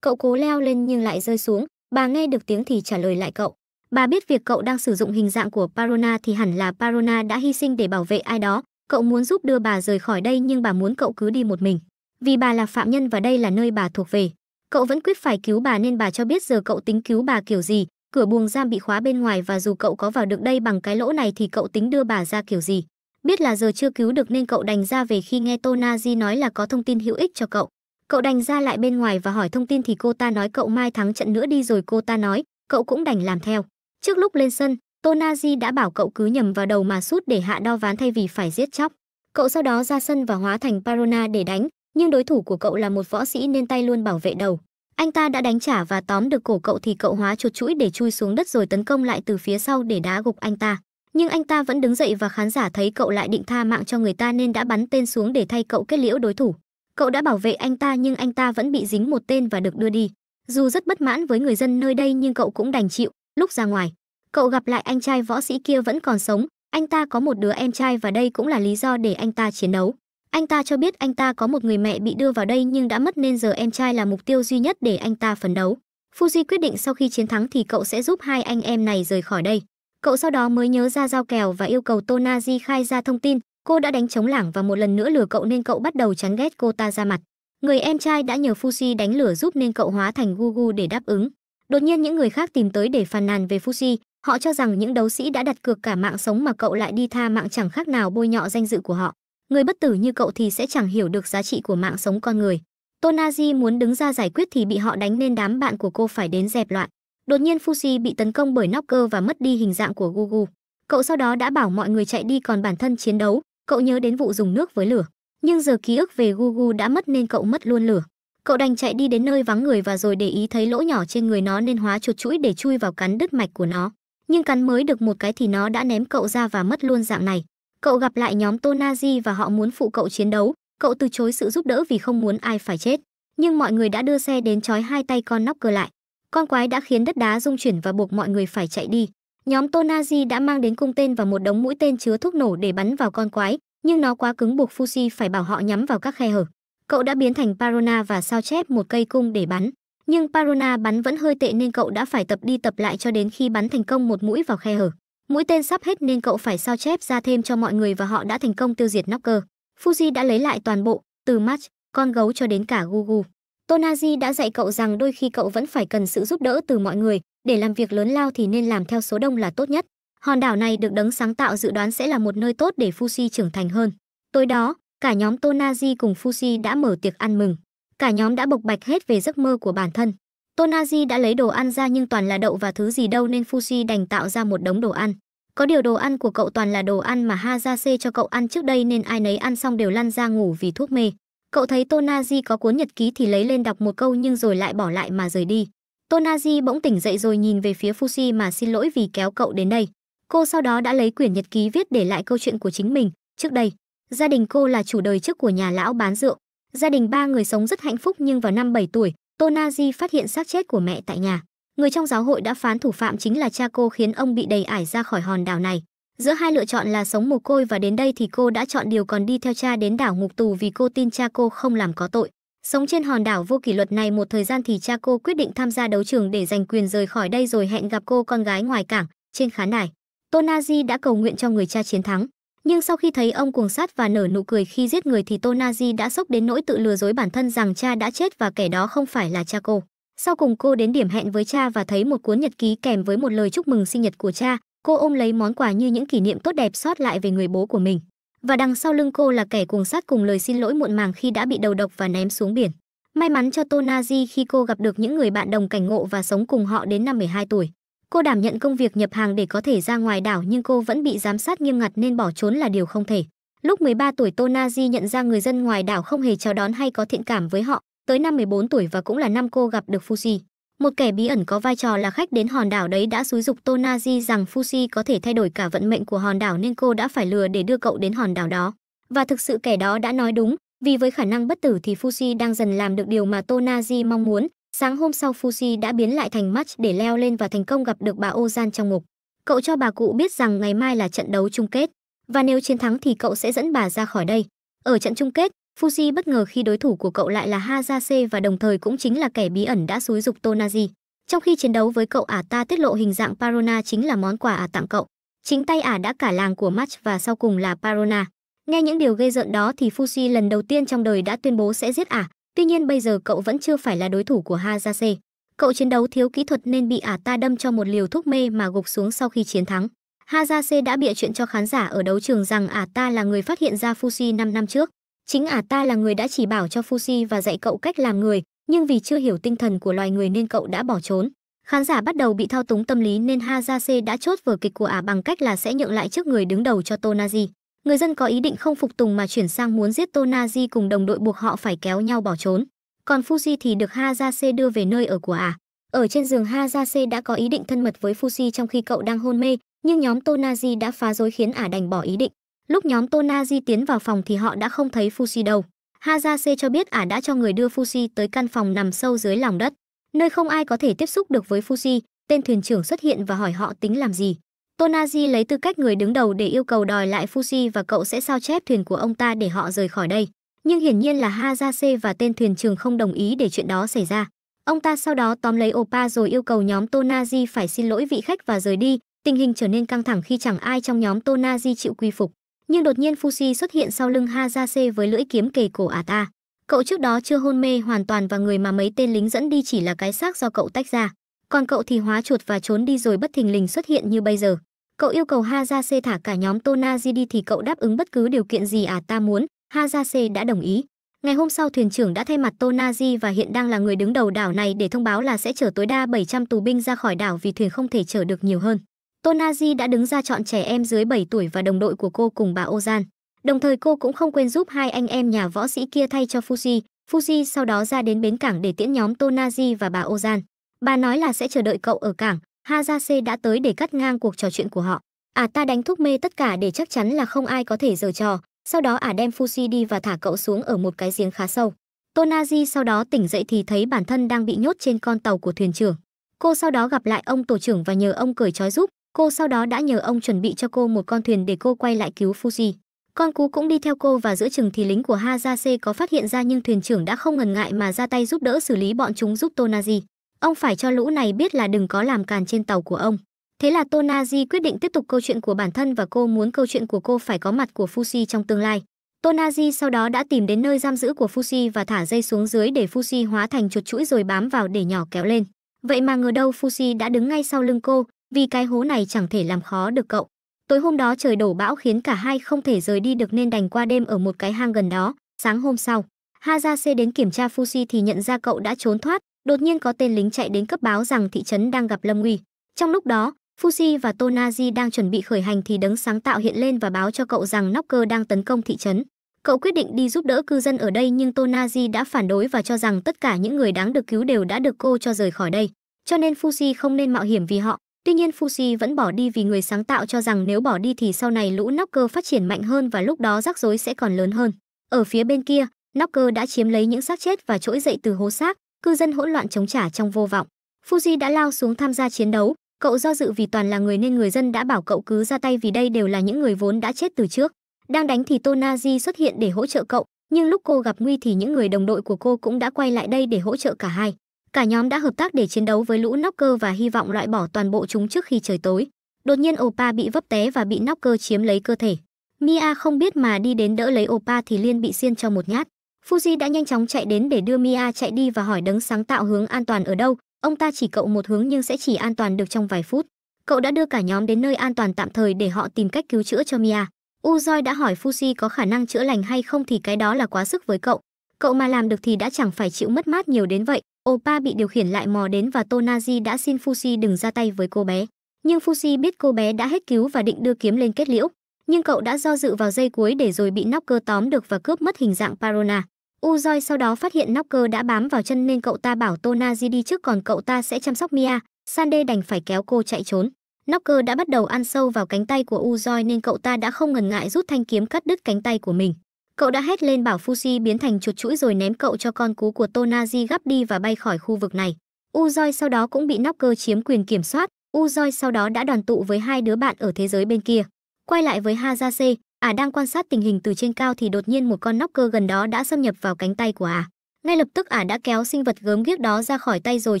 cậu cố leo lên nhưng lại rơi xuống bà nghe được tiếng thì trả lời lại cậu bà biết việc cậu đang sử dụng hình dạng của parona thì hẳn là parona đã hy sinh để bảo vệ ai đó cậu muốn giúp đưa bà rời khỏi đây nhưng bà muốn cậu cứ đi một mình vì bà là phạm nhân và đây là nơi bà thuộc về cậu vẫn quyết phải cứu bà nên bà cho biết giờ cậu tính cứu bà kiểu gì cửa buồng giam bị khóa bên ngoài và dù cậu có vào được đây bằng cái lỗ này thì cậu tính đưa bà ra kiểu gì Biết là giờ chưa cứu được nên cậu đành ra về khi nghe Tô Na Di nói là có thông tin hữu ích cho cậu. Cậu đành ra lại bên ngoài và hỏi thông tin thì cô ta nói cậu mai thắng trận nữa đi rồi cô ta nói, cậu cũng đành làm theo. Trước lúc lên sân, Tô Na Di đã bảo cậu cứ nhầm vào đầu mà sút để hạ đo ván thay vì phải giết chóc. Cậu sau đó ra sân và hóa thành Parona để đánh, nhưng đối thủ của cậu là một võ sĩ nên tay luôn bảo vệ đầu. Anh ta đã đánh trả và tóm được cổ cậu thì cậu hóa chuột chuỗi để chui xuống đất rồi tấn công lại từ phía sau để đá gục anh ta nhưng anh ta vẫn đứng dậy và khán giả thấy cậu lại định tha mạng cho người ta nên đã bắn tên xuống để thay cậu kết liễu đối thủ. Cậu đã bảo vệ anh ta nhưng anh ta vẫn bị dính một tên và được đưa đi. Dù rất bất mãn với người dân nơi đây nhưng cậu cũng đành chịu, lúc ra ngoài. Cậu gặp lại anh trai võ sĩ kia vẫn còn sống, anh ta có một đứa em trai và đây cũng là lý do để anh ta chiến đấu. Anh ta cho biết anh ta có một người mẹ bị đưa vào đây nhưng đã mất nên giờ em trai là mục tiêu duy nhất để anh ta phấn đấu. Fuji quyết định sau khi chiến thắng thì cậu sẽ giúp hai anh em này rời khỏi đây. Cậu sau đó mới nhớ ra giao kèo và yêu cầu Tonaji khai ra thông tin, cô đã đánh chống lảng và một lần nữa lừa cậu nên cậu bắt đầu chán ghét cô ta ra mặt. Người em trai đã nhờ Fuji đánh lửa giúp nên cậu hóa thành Gugu để đáp ứng. Đột nhiên những người khác tìm tới để phàn nàn về Fuji, họ cho rằng những đấu sĩ đã đặt cược cả mạng sống mà cậu lại đi tha mạng chẳng khác nào bôi nhọ danh dự của họ. Người bất tử như cậu thì sẽ chẳng hiểu được giá trị của mạng sống con người. Tonaji muốn đứng ra giải quyết thì bị họ đánh nên đám bạn của cô phải đến dẹp loạn. Đột nhiên Fuji bị tấn công bởi Knocker và mất đi hình dạng của Gugu. Cậu sau đó đã bảo mọi người chạy đi còn bản thân chiến đấu, cậu nhớ đến vụ dùng nước với lửa. Nhưng giờ ký ức về Gugu đã mất nên cậu mất luôn lửa. Cậu đành chạy đi đến nơi vắng người và rồi để ý thấy lỗ nhỏ trên người nó nên hóa chuột chuỗi để chui vào cắn đứt mạch của nó. Nhưng cắn mới được một cái thì nó đã ném cậu ra và mất luôn dạng này. Cậu gặp lại nhóm Tonazi và họ muốn phụ cậu chiến đấu. Cậu từ chối sự giúp đỡ vì không muốn ai phải chết. Nhưng mọi người đã đưa xe đến trói hai tay con nóc cơ lại. Con quái đã khiến đất đá rung chuyển và buộc mọi người phải chạy đi. Nhóm Tonazi đã mang đến cung tên và một đống mũi tên chứa thuốc nổ để bắn vào con quái, nhưng nó quá cứng buộc Fuji phải bảo họ nhắm vào các khe hở. Cậu đã biến thành Parona và sao chép một cây cung để bắn. Nhưng Parona bắn vẫn hơi tệ nên cậu đã phải tập đi tập lại cho đến khi bắn thành công một mũi vào khe hở. Mũi tên sắp hết nên cậu phải sao chép ra thêm cho mọi người và họ đã thành công tiêu diệt Knocker. Fuji đã lấy lại toàn bộ, từ Match, con gấu cho đến cả Gugu. Tonaji đã dạy cậu rằng đôi khi cậu vẫn phải cần sự giúp đỡ từ mọi người, để làm việc lớn lao thì nên làm theo số đông là tốt nhất. Hòn đảo này được đấng sáng tạo dự đoán sẽ là một nơi tốt để Fuji trưởng thành hơn. Tối đó, cả nhóm Tonaji cùng Fuji đã mở tiệc ăn mừng. Cả nhóm đã bộc bạch hết về giấc mơ của bản thân. Tonaji đã lấy đồ ăn ra nhưng toàn là đậu và thứ gì đâu nên Fuji đành tạo ra một đống đồ ăn. Có điều đồ ăn của cậu toàn là đồ ăn mà Hazase cho cậu ăn trước đây nên ai nấy ăn xong đều lăn ra ngủ vì thuốc mê. Cậu thấy Tonaji có cuốn nhật ký thì lấy lên đọc một câu nhưng rồi lại bỏ lại mà rời đi. Tonaji bỗng tỉnh dậy rồi nhìn về phía Fuji mà xin lỗi vì kéo cậu đến đây. Cô sau đó đã lấy quyển nhật ký viết để lại câu chuyện của chính mình. Trước đây, gia đình cô là chủ đời trước của nhà lão bán rượu. Gia đình ba người sống rất hạnh phúc nhưng vào năm 7 tuổi, Tonaji phát hiện xác chết của mẹ tại nhà. Người trong giáo hội đã phán thủ phạm chính là cha cô khiến ông bị đầy ải ra khỏi hòn đảo này. Giữa hai lựa chọn là sống mồ côi và đến đây thì cô đã chọn điều còn đi theo cha đến đảo ngục tù vì cô tin cha cô không làm có tội. Sống trên hòn đảo vô kỷ luật này một thời gian thì cha cô quyết định tham gia đấu trường để giành quyền rời khỏi đây rồi hẹn gặp cô con gái ngoài cảng, trên khán đài. Tonaji đã cầu nguyện cho người cha chiến thắng. Nhưng sau khi thấy ông cuồng sát và nở nụ cười khi giết người thì Tonaji đã sốc đến nỗi tự lừa dối bản thân rằng cha đã chết và kẻ đó không phải là cha cô. Sau cùng cô đến điểm hẹn với cha và thấy một cuốn nhật ký kèm với một lời chúc mừng sinh nhật của cha, cô ôm lấy món quà như những kỷ niệm tốt đẹp sót lại về người bố của mình và đằng sau lưng cô là kẻ cuồng sát cùng lời xin lỗi muộn màng khi đã bị đầu độc và ném xuống biển may mắn cho tonaji khi cô gặp được những người bạn đồng cảnh ngộ và sống cùng họ đến năm 12 tuổi cô đảm nhận công việc nhập hàng để có thể ra ngoài đảo nhưng cô vẫn bị giám sát nghiêm ngặt nên bỏ trốn là điều không thể lúc 13 tuổi tonaji nhận ra người dân ngoài đảo không hề chào đón hay có thiện cảm với họ tới năm 14 tuổi và cũng là năm cô gặp được fuji một kẻ bí ẩn có vai trò là khách đến hòn đảo đấy đã xúi dục Tonaji rằng Fuji có thể thay đổi cả vận mệnh của hòn đảo nên cô đã phải lừa để đưa cậu đến hòn đảo đó. Và thực sự kẻ đó đã nói đúng, vì với khả năng bất tử thì Fuji đang dần làm được điều mà Tonaji mong muốn. Sáng hôm sau Fuji đã biến lại thành match để leo lên và thành công gặp được bà Ozan trong ngục. Cậu cho bà cụ biết rằng ngày mai là trận đấu chung kết và nếu chiến thắng thì cậu sẽ dẫn bà ra khỏi đây. Ở trận chung kết, Fuji bất ngờ khi đối thủ của cậu lại là Hazase và đồng thời cũng chính là kẻ bí ẩn đã xúi dục Tonaji. Trong khi chiến đấu với cậu ả ta tiết lộ hình dạng Parona chính là món quà ả tặng cậu. Chính tay ả đã cả làng của Match và sau cùng là Parona. Nghe những điều gây giận đó thì Fuji lần đầu tiên trong đời đã tuyên bố sẽ giết ả, tuy nhiên bây giờ cậu vẫn chưa phải là đối thủ của Hazase. Cậu chiến đấu thiếu kỹ thuật nên bị ả ta đâm cho một liều thuốc mê mà gục xuống sau khi chiến thắng. Hazase đã bịa chuyện cho khán giả ở đấu trường rằng ả ta là người phát hiện ra Fuji 5 năm trước. Chính ả ta là người đã chỉ bảo cho Fuji và dạy cậu cách làm người, nhưng vì chưa hiểu tinh thần của loài người nên cậu đã bỏ trốn. Khán giả bắt đầu bị thao túng tâm lý nên Hazase đã chốt vở kịch của ả bằng cách là sẽ nhượng lại trước người đứng đầu cho Tonaji. Người dân có ý định không phục tùng mà chuyển sang muốn giết Tonaji cùng đồng đội buộc họ phải kéo nhau bỏ trốn. Còn Fuji thì được Hazase đưa về nơi ở của ả. Ở trên giường Hazase đã có ý định thân mật với Fuji trong khi cậu đang hôn mê, nhưng nhóm Tonaji đã phá rối khiến ả đành bỏ ý định. Lúc nhóm Tonaji tiến vào phòng thì họ đã không thấy Fuji đâu. Hazase cho biết ả đã cho người đưa Fuji tới căn phòng nằm sâu dưới lòng đất, nơi không ai có thể tiếp xúc được với Fuji, tên thuyền trưởng xuất hiện và hỏi họ tính làm gì. Tonaji lấy tư cách người đứng đầu để yêu cầu đòi lại Fuji và cậu sẽ sao chép thuyền của ông ta để họ rời khỏi đây. Nhưng hiển nhiên là Hazase và tên thuyền trưởng không đồng ý để chuyện đó xảy ra. Ông ta sau đó tóm lấy Opa rồi yêu cầu nhóm Tonaji phải xin lỗi vị khách và rời đi. Tình hình trở nên căng thẳng khi chẳng ai trong nhóm Tonaji chịu quy phục nhưng đột nhiên Fuji xuất hiện sau lưng Hazase với lưỡi kiếm kề cổ à ta. Cậu trước đó chưa hôn mê hoàn toàn và người mà mấy tên lính dẫn đi chỉ là cái xác do cậu tách ra. Còn cậu thì hóa chuột và trốn đi rồi bất thình lình xuất hiện như bây giờ. Cậu yêu cầu Hazase thả cả nhóm Tonaji đi thì cậu đáp ứng bất cứ điều kiện gì à ta muốn, Hazase đã đồng ý. Ngày hôm sau thuyền trưởng đã thay mặt Tonaji và hiện đang là người đứng đầu đảo này để thông báo là sẽ chở tối đa 700 tù binh ra khỏi đảo vì thuyền không thể chở được nhiều hơn. Tonaji đã đứng ra chọn trẻ em dưới 7 tuổi và đồng đội của cô cùng bà Ozan. Đồng thời cô cũng không quên giúp hai anh em nhà võ sĩ kia thay cho Fuji. Fuji sau đó ra đến bến cảng để tiễn nhóm Tonaji và bà Ozan. Bà nói là sẽ chờ đợi cậu ở cảng. Hazase đã tới để cắt ngang cuộc trò chuyện của họ. À ta đánh thuốc mê tất cả để chắc chắn là không ai có thể giở trò. Sau đó à đem Fuji đi và thả cậu xuống ở một cái giếng khá sâu. Tonaji sau đó tỉnh dậy thì thấy bản thân đang bị nhốt trên con tàu của thuyền trưởng. Cô sau đó gặp lại ông tổ trưởng và nhờ ông cởi trói giúp, Cô sau đó đã nhờ ông chuẩn bị cho cô một con thuyền để cô quay lại cứu Fuji. Con cú cũng đi theo cô và giữa chừng thì lính của Hazase có phát hiện ra nhưng thuyền trưởng đã không ngần ngại mà ra tay giúp đỡ xử lý bọn chúng giúp Tonaji. Ông phải cho lũ này biết là đừng có làm càn trên tàu của ông. Thế là Tonaji quyết định tiếp tục câu chuyện của bản thân và cô muốn câu chuyện của cô phải có mặt của Fuji trong tương lai. Tonaji sau đó đã tìm đến nơi giam giữ của Fuji và thả dây xuống dưới để Fuji hóa thành chuột chuỗi rồi bám vào để nhỏ kéo lên. Vậy mà ngờ đâu Fuji đã đứng ngay sau lưng cô, vì cái hố này chẳng thể làm khó được cậu. Tối hôm đó trời đổ bão khiến cả hai không thể rời đi được nên đành qua đêm ở một cái hang gần đó. Sáng hôm sau, Hazase đến kiểm tra Fuji thì nhận ra cậu đã trốn thoát, đột nhiên có tên lính chạy đến cấp báo rằng thị trấn đang gặp lâm nguy. Trong lúc đó, Fuji và Tonaji đang chuẩn bị khởi hành thì đấng sáng tạo hiện lên và báo cho cậu rằng Knocker đang tấn công thị trấn. Cậu quyết định đi giúp đỡ cư dân ở đây nhưng Tonaji đã phản đối và cho rằng tất cả những người đáng được cứu đều đã được cô cho rời khỏi đây. Cho nên Fuji không nên mạo hiểm vì họ, Tuy nhiên Fuji vẫn bỏ đi vì người sáng tạo cho rằng nếu bỏ đi thì sau này lũ Knocker phát triển mạnh hơn và lúc đó rắc rối sẽ còn lớn hơn. Ở phía bên kia, Knocker đã chiếm lấy những xác chết và trỗi dậy từ hố xác, cư dân hỗn loạn chống trả trong vô vọng. Fuji đã lao xuống tham gia chiến đấu, cậu do dự vì toàn là người nên người dân đã bảo cậu cứ ra tay vì đây đều là những người vốn đã chết từ trước. Đang đánh thì Tonaji xuất hiện để hỗ trợ cậu, nhưng lúc cô gặp nguy thì những người đồng đội của cô cũng đã quay lại đây để hỗ trợ cả hai. Cả nhóm đã hợp tác để chiến đấu với lũ nóc cơ và hy vọng loại bỏ toàn bộ chúng trước khi trời tối. Đột nhiên Opa bị vấp té và bị nóc cơ chiếm lấy cơ thể. Mia không biết mà đi đến đỡ lấy Opa thì liên bị xiên cho một nhát. Fuji đã nhanh chóng chạy đến để đưa Mia chạy đi và hỏi đấng sáng tạo hướng an toàn ở đâu. Ông ta chỉ cậu một hướng nhưng sẽ chỉ an toàn được trong vài phút. Cậu đã đưa cả nhóm đến nơi an toàn tạm thời để họ tìm cách cứu chữa cho Mia. Uzoi đã hỏi Fuji có khả năng chữa lành hay không thì cái đó là quá sức với cậu. Cậu mà làm được thì đã chẳng phải chịu mất mát nhiều đến vậy. Opa bị điều khiển lại mò đến và Tonaji đã xin Fuji đừng ra tay với cô bé. Nhưng Fuji biết cô bé đã hết cứu và định đưa kiếm lên kết liễu. Nhưng cậu đã do dự vào dây cuối để rồi bị Knocker tóm được và cướp mất hình dạng Parona. Uzoi sau đó phát hiện Knocker đã bám vào chân nên cậu ta bảo Tonaji đi trước còn cậu ta sẽ chăm sóc Mia. Sande đành phải kéo cô chạy trốn. Knocker đã bắt đầu ăn sâu vào cánh tay của Uzoi nên cậu ta đã không ngần ngại rút thanh kiếm cắt đứt cánh tay của mình. Cậu đã hét lên bảo Fuji biến thành chuột chuỗi rồi ném cậu cho con cú của Tonaji gấp đi và bay khỏi khu vực này. Uzoi sau đó cũng bị Knocker chiếm quyền kiểm soát, Uzoi sau đó đã đoàn tụ với hai đứa bạn ở thế giới bên kia. Quay lại với Hazase, ả à đang quan sát tình hình từ trên cao thì đột nhiên một con Knocker gần đó đã xâm nhập vào cánh tay của ả. À. Ngay lập tức ả à đã kéo sinh vật gớm ghiếc đó ra khỏi tay rồi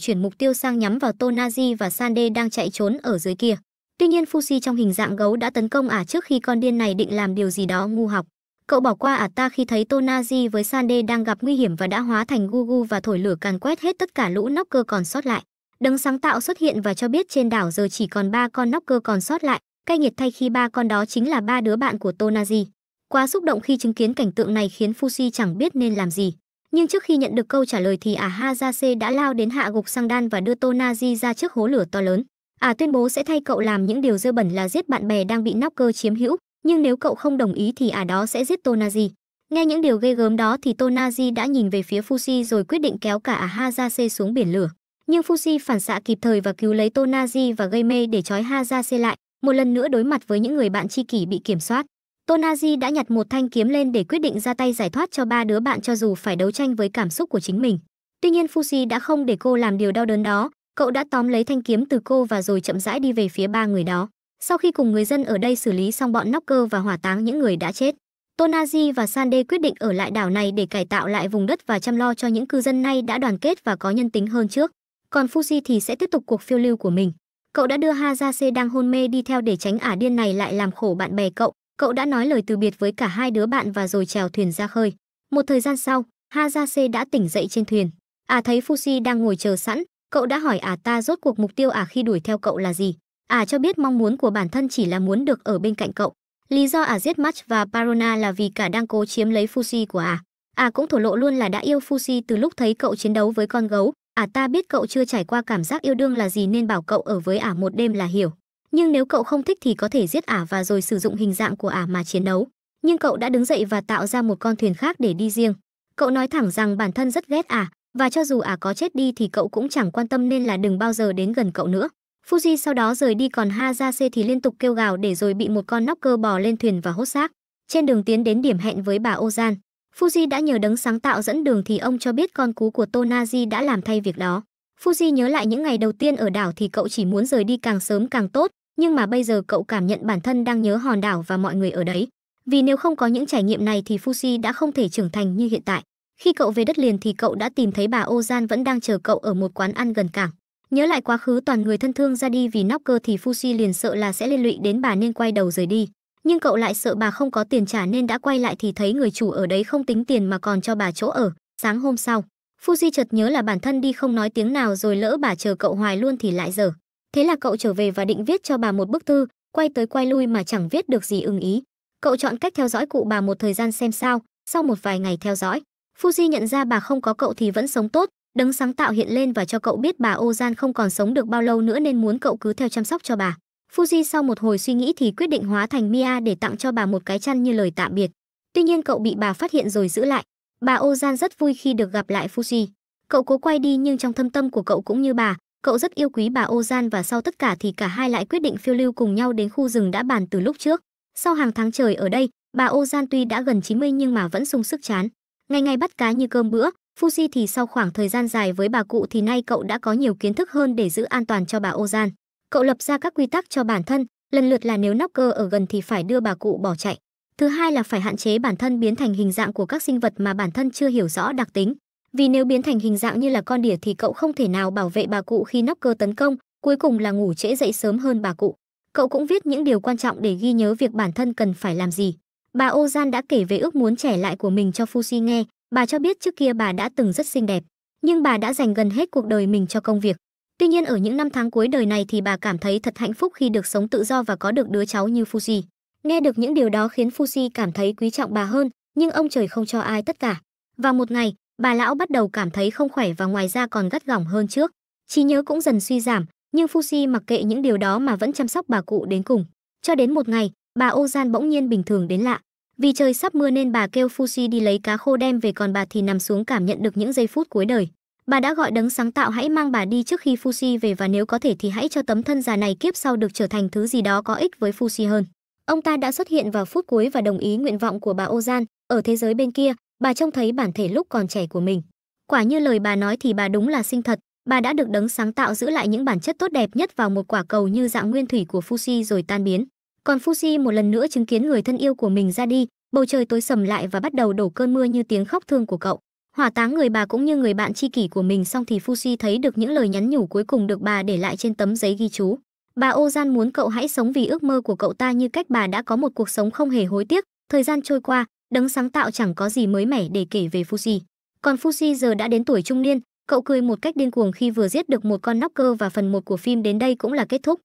chuyển mục tiêu sang nhắm vào Tonaji và Sande đang chạy trốn ở dưới kia. Tuy nhiên Fuji trong hình dạng gấu đã tấn công ả trước khi con điên này định làm điều gì đó ngu học. Cậu bỏ qua ả ta khi thấy Tonaji với Sande đang gặp nguy hiểm và đã hóa thành Gugu và thổi lửa càn quét hết tất cả lũ nóc cơ còn sót lại. Đấng sáng tạo xuất hiện và cho biết trên đảo giờ chỉ còn ba con nóc cơ còn sót lại. Cay nghiệt thay khi ba con đó chính là ba đứa bạn của Tonaji. Quá xúc động khi chứng kiến cảnh tượng này khiến Fuji chẳng biết nên làm gì. Nhưng trước khi nhận được câu trả lời thì ả Hazase đã lao đến hạ gục sang đan và đưa Tonaji ra trước hố lửa to lớn. À tuyên bố sẽ thay cậu làm những điều dơ bẩn là giết bạn bè đang bị nóc cơ chiếm hữu, nhưng nếu cậu không đồng ý thì ả đó sẽ giết Tonaji. Nghe những điều ghê gớm đó thì Tonaji đã nhìn về phía Fuji rồi quyết định kéo cả ả Hazase xuống biển lửa. Nhưng Fuji phản xạ kịp thời và cứu lấy Tonaji và gây mê để trói Hazase lại, một lần nữa đối mặt với những người bạn tri kỷ bị kiểm soát. Tonaji đã nhặt một thanh kiếm lên để quyết định ra tay giải thoát cho ba đứa bạn cho dù phải đấu tranh với cảm xúc của chính mình. Tuy nhiên Fuji đã không để cô làm điều đau đớn đó, cậu đã tóm lấy thanh kiếm từ cô và rồi chậm rãi đi về phía ba người đó. Sau khi cùng người dân ở đây xử lý xong bọn nóc cơ và hỏa táng những người đã chết, Tonaji và Sande quyết định ở lại đảo này để cải tạo lại vùng đất và chăm lo cho những cư dân nay đã đoàn kết và có nhân tính hơn trước. Còn Fuji thì sẽ tiếp tục cuộc phiêu lưu của mình. Cậu đã đưa Hazase đang hôn mê đi theo để tránh ả điên này lại làm khổ bạn bè cậu. Cậu đã nói lời từ biệt với cả hai đứa bạn và rồi chèo thuyền ra khơi. Một thời gian sau, Hazase đã tỉnh dậy trên thuyền. à thấy Fuji đang ngồi chờ sẵn, cậu đã hỏi ả ta rốt cuộc mục tiêu ả khi đuổi theo cậu là gì. Ả à, cho biết mong muốn của bản thân chỉ là muốn được ở bên cạnh cậu. Lý do Ả à, giết Match và Parona là vì cả đang cố chiếm lấy Fuji của Ả. À. Ả cũng thổ lộ luôn là đã yêu Fuji từ lúc thấy cậu chiến đấu với con gấu. Ả ta biết cậu chưa trải qua cảm giác yêu đương là gì nên bảo cậu ở với Ả một đêm là hiểu. Nhưng nếu cậu không thích thì có thể giết Ả và rồi sử dụng hình dạng của Ả mà chiến đấu. Nhưng cậu đã đứng dậy và tạo ra một con thuyền khác để đi riêng. Cậu nói thẳng rằng bản thân rất ghét Ả, và cho dù Ả có chết đi thì cậu cũng chẳng quan tâm nên là đừng bao giờ đến gần cậu nữa. Fuji sau đó rời đi còn Hazase thì liên tục kêu gào để rồi bị một con nóc cơ bò lên thuyền và hốt xác. Trên đường tiến đến điểm hẹn với bà Ozan, Fuji đã nhờ đấng sáng tạo dẫn đường thì ông cho biết con cú của Tonaji đã làm thay việc đó. Fuji nhớ lại những ngày đầu tiên ở đảo thì cậu chỉ muốn rời đi càng sớm càng tốt, nhưng mà bây giờ cậu cảm nhận bản thân đang nhớ hòn đảo và mọi người ở đấy. Vì nếu không có những trải nghiệm này thì Fuji đã không thể trưởng thành như hiện tại. Khi cậu về đất liền thì cậu đã tìm thấy bà Ozan vẫn đang chờ cậu ở một quán ăn gần cảng. Nhớ lại quá khứ toàn người thân thương ra đi vì nóc cơ thì Fuji liền sợ là sẽ liên lụy đến bà nên quay đầu rời đi. Nhưng cậu lại sợ bà không có tiền trả nên đã quay lại thì thấy người chủ ở đấy không tính tiền mà còn cho bà chỗ ở. Sáng hôm sau, Fuji chợt nhớ là bản thân đi không nói tiếng nào rồi lỡ bà chờ cậu hoài luôn thì lại dở. Thế là cậu trở về và định viết cho bà một bức thư, quay tới quay lui mà chẳng viết được gì ưng ý. Cậu chọn cách theo dõi cụ bà một thời gian xem sao, sau một vài ngày theo dõi, Fuji nhận ra bà không có cậu thì vẫn sống tốt, Đấng sáng tạo hiện lên và cho cậu biết bà Ozan không còn sống được bao lâu nữa nên muốn cậu cứ theo chăm sóc cho bà. Fuji sau một hồi suy nghĩ thì quyết định hóa thành Mia để tặng cho bà một cái chăn như lời tạm biệt. Tuy nhiên cậu bị bà phát hiện rồi giữ lại. Bà Ozan rất vui khi được gặp lại Fuji. Cậu cố quay đi nhưng trong thâm tâm của cậu cũng như bà, cậu rất yêu quý bà Ozan và sau tất cả thì cả hai lại quyết định phiêu lưu cùng nhau đến khu rừng đã bàn từ lúc trước. Sau hàng tháng trời ở đây, bà Ozan tuy đã gần 90 nhưng mà vẫn sung sức chán. Ngày ngày bắt cá như cơm bữa, Fuji thì sau khoảng thời gian dài với bà cụ thì nay cậu đã có nhiều kiến thức hơn để giữ an toàn cho bà Ozan. Cậu lập ra các quy tắc cho bản thân, lần lượt là nếu nóc cơ ở gần thì phải đưa bà cụ bỏ chạy. Thứ hai là phải hạn chế bản thân biến thành hình dạng của các sinh vật mà bản thân chưa hiểu rõ đặc tính. Vì nếu biến thành hình dạng như là con đỉa thì cậu không thể nào bảo vệ bà cụ khi nóc cơ tấn công, cuối cùng là ngủ trễ dậy sớm hơn bà cụ. Cậu cũng viết những điều quan trọng để ghi nhớ việc bản thân cần phải làm gì. Bà Ozan đã kể về ước muốn trẻ lại của mình cho Fuji nghe, Bà cho biết trước kia bà đã từng rất xinh đẹp, nhưng bà đã dành gần hết cuộc đời mình cho công việc. Tuy nhiên ở những năm tháng cuối đời này thì bà cảm thấy thật hạnh phúc khi được sống tự do và có được đứa cháu như Fuji. Nghe được những điều đó khiến Fuji cảm thấy quý trọng bà hơn, nhưng ông trời không cho ai tất cả. Và một ngày, bà lão bắt đầu cảm thấy không khỏe và ngoài ra còn gắt gỏng hơn trước. Trí nhớ cũng dần suy giảm, nhưng Fuji mặc kệ những điều đó mà vẫn chăm sóc bà cụ đến cùng. Cho đến một ngày, bà Ozan bỗng nhiên bình thường đến lạ. Vì trời sắp mưa nên bà kêu Fuji đi lấy cá khô đem về còn bà thì nằm xuống cảm nhận được những giây phút cuối đời. Bà đã gọi đấng sáng tạo hãy mang bà đi trước khi Fuji về và nếu có thể thì hãy cho tấm thân già này kiếp sau được trở thành thứ gì đó có ích với Fuji hơn. Ông ta đã xuất hiện vào phút cuối và đồng ý nguyện vọng của bà Ozan. Ở thế giới bên kia, bà trông thấy bản thể lúc còn trẻ của mình. Quả như lời bà nói thì bà đúng là sinh thật. Bà đã được đấng sáng tạo giữ lại những bản chất tốt đẹp nhất vào một quả cầu như dạng nguyên thủy của Fuji rồi tan biến còn fuji một lần nữa chứng kiến người thân yêu của mình ra đi bầu trời tối sầm lại và bắt đầu đổ cơn mưa như tiếng khóc thương của cậu hỏa táng người bà cũng như người bạn tri kỷ của mình xong thì fuji thấy được những lời nhắn nhủ cuối cùng được bà để lại trên tấm giấy ghi chú bà ô muốn cậu hãy sống vì ước mơ của cậu ta như cách bà đã có một cuộc sống không hề hối tiếc thời gian trôi qua đấng sáng tạo chẳng có gì mới mẻ để kể về fuji còn fuji giờ đã đến tuổi trung niên cậu cười một cách điên cuồng khi vừa giết được một con nóc cơ và phần một của phim đến đây cũng là kết thúc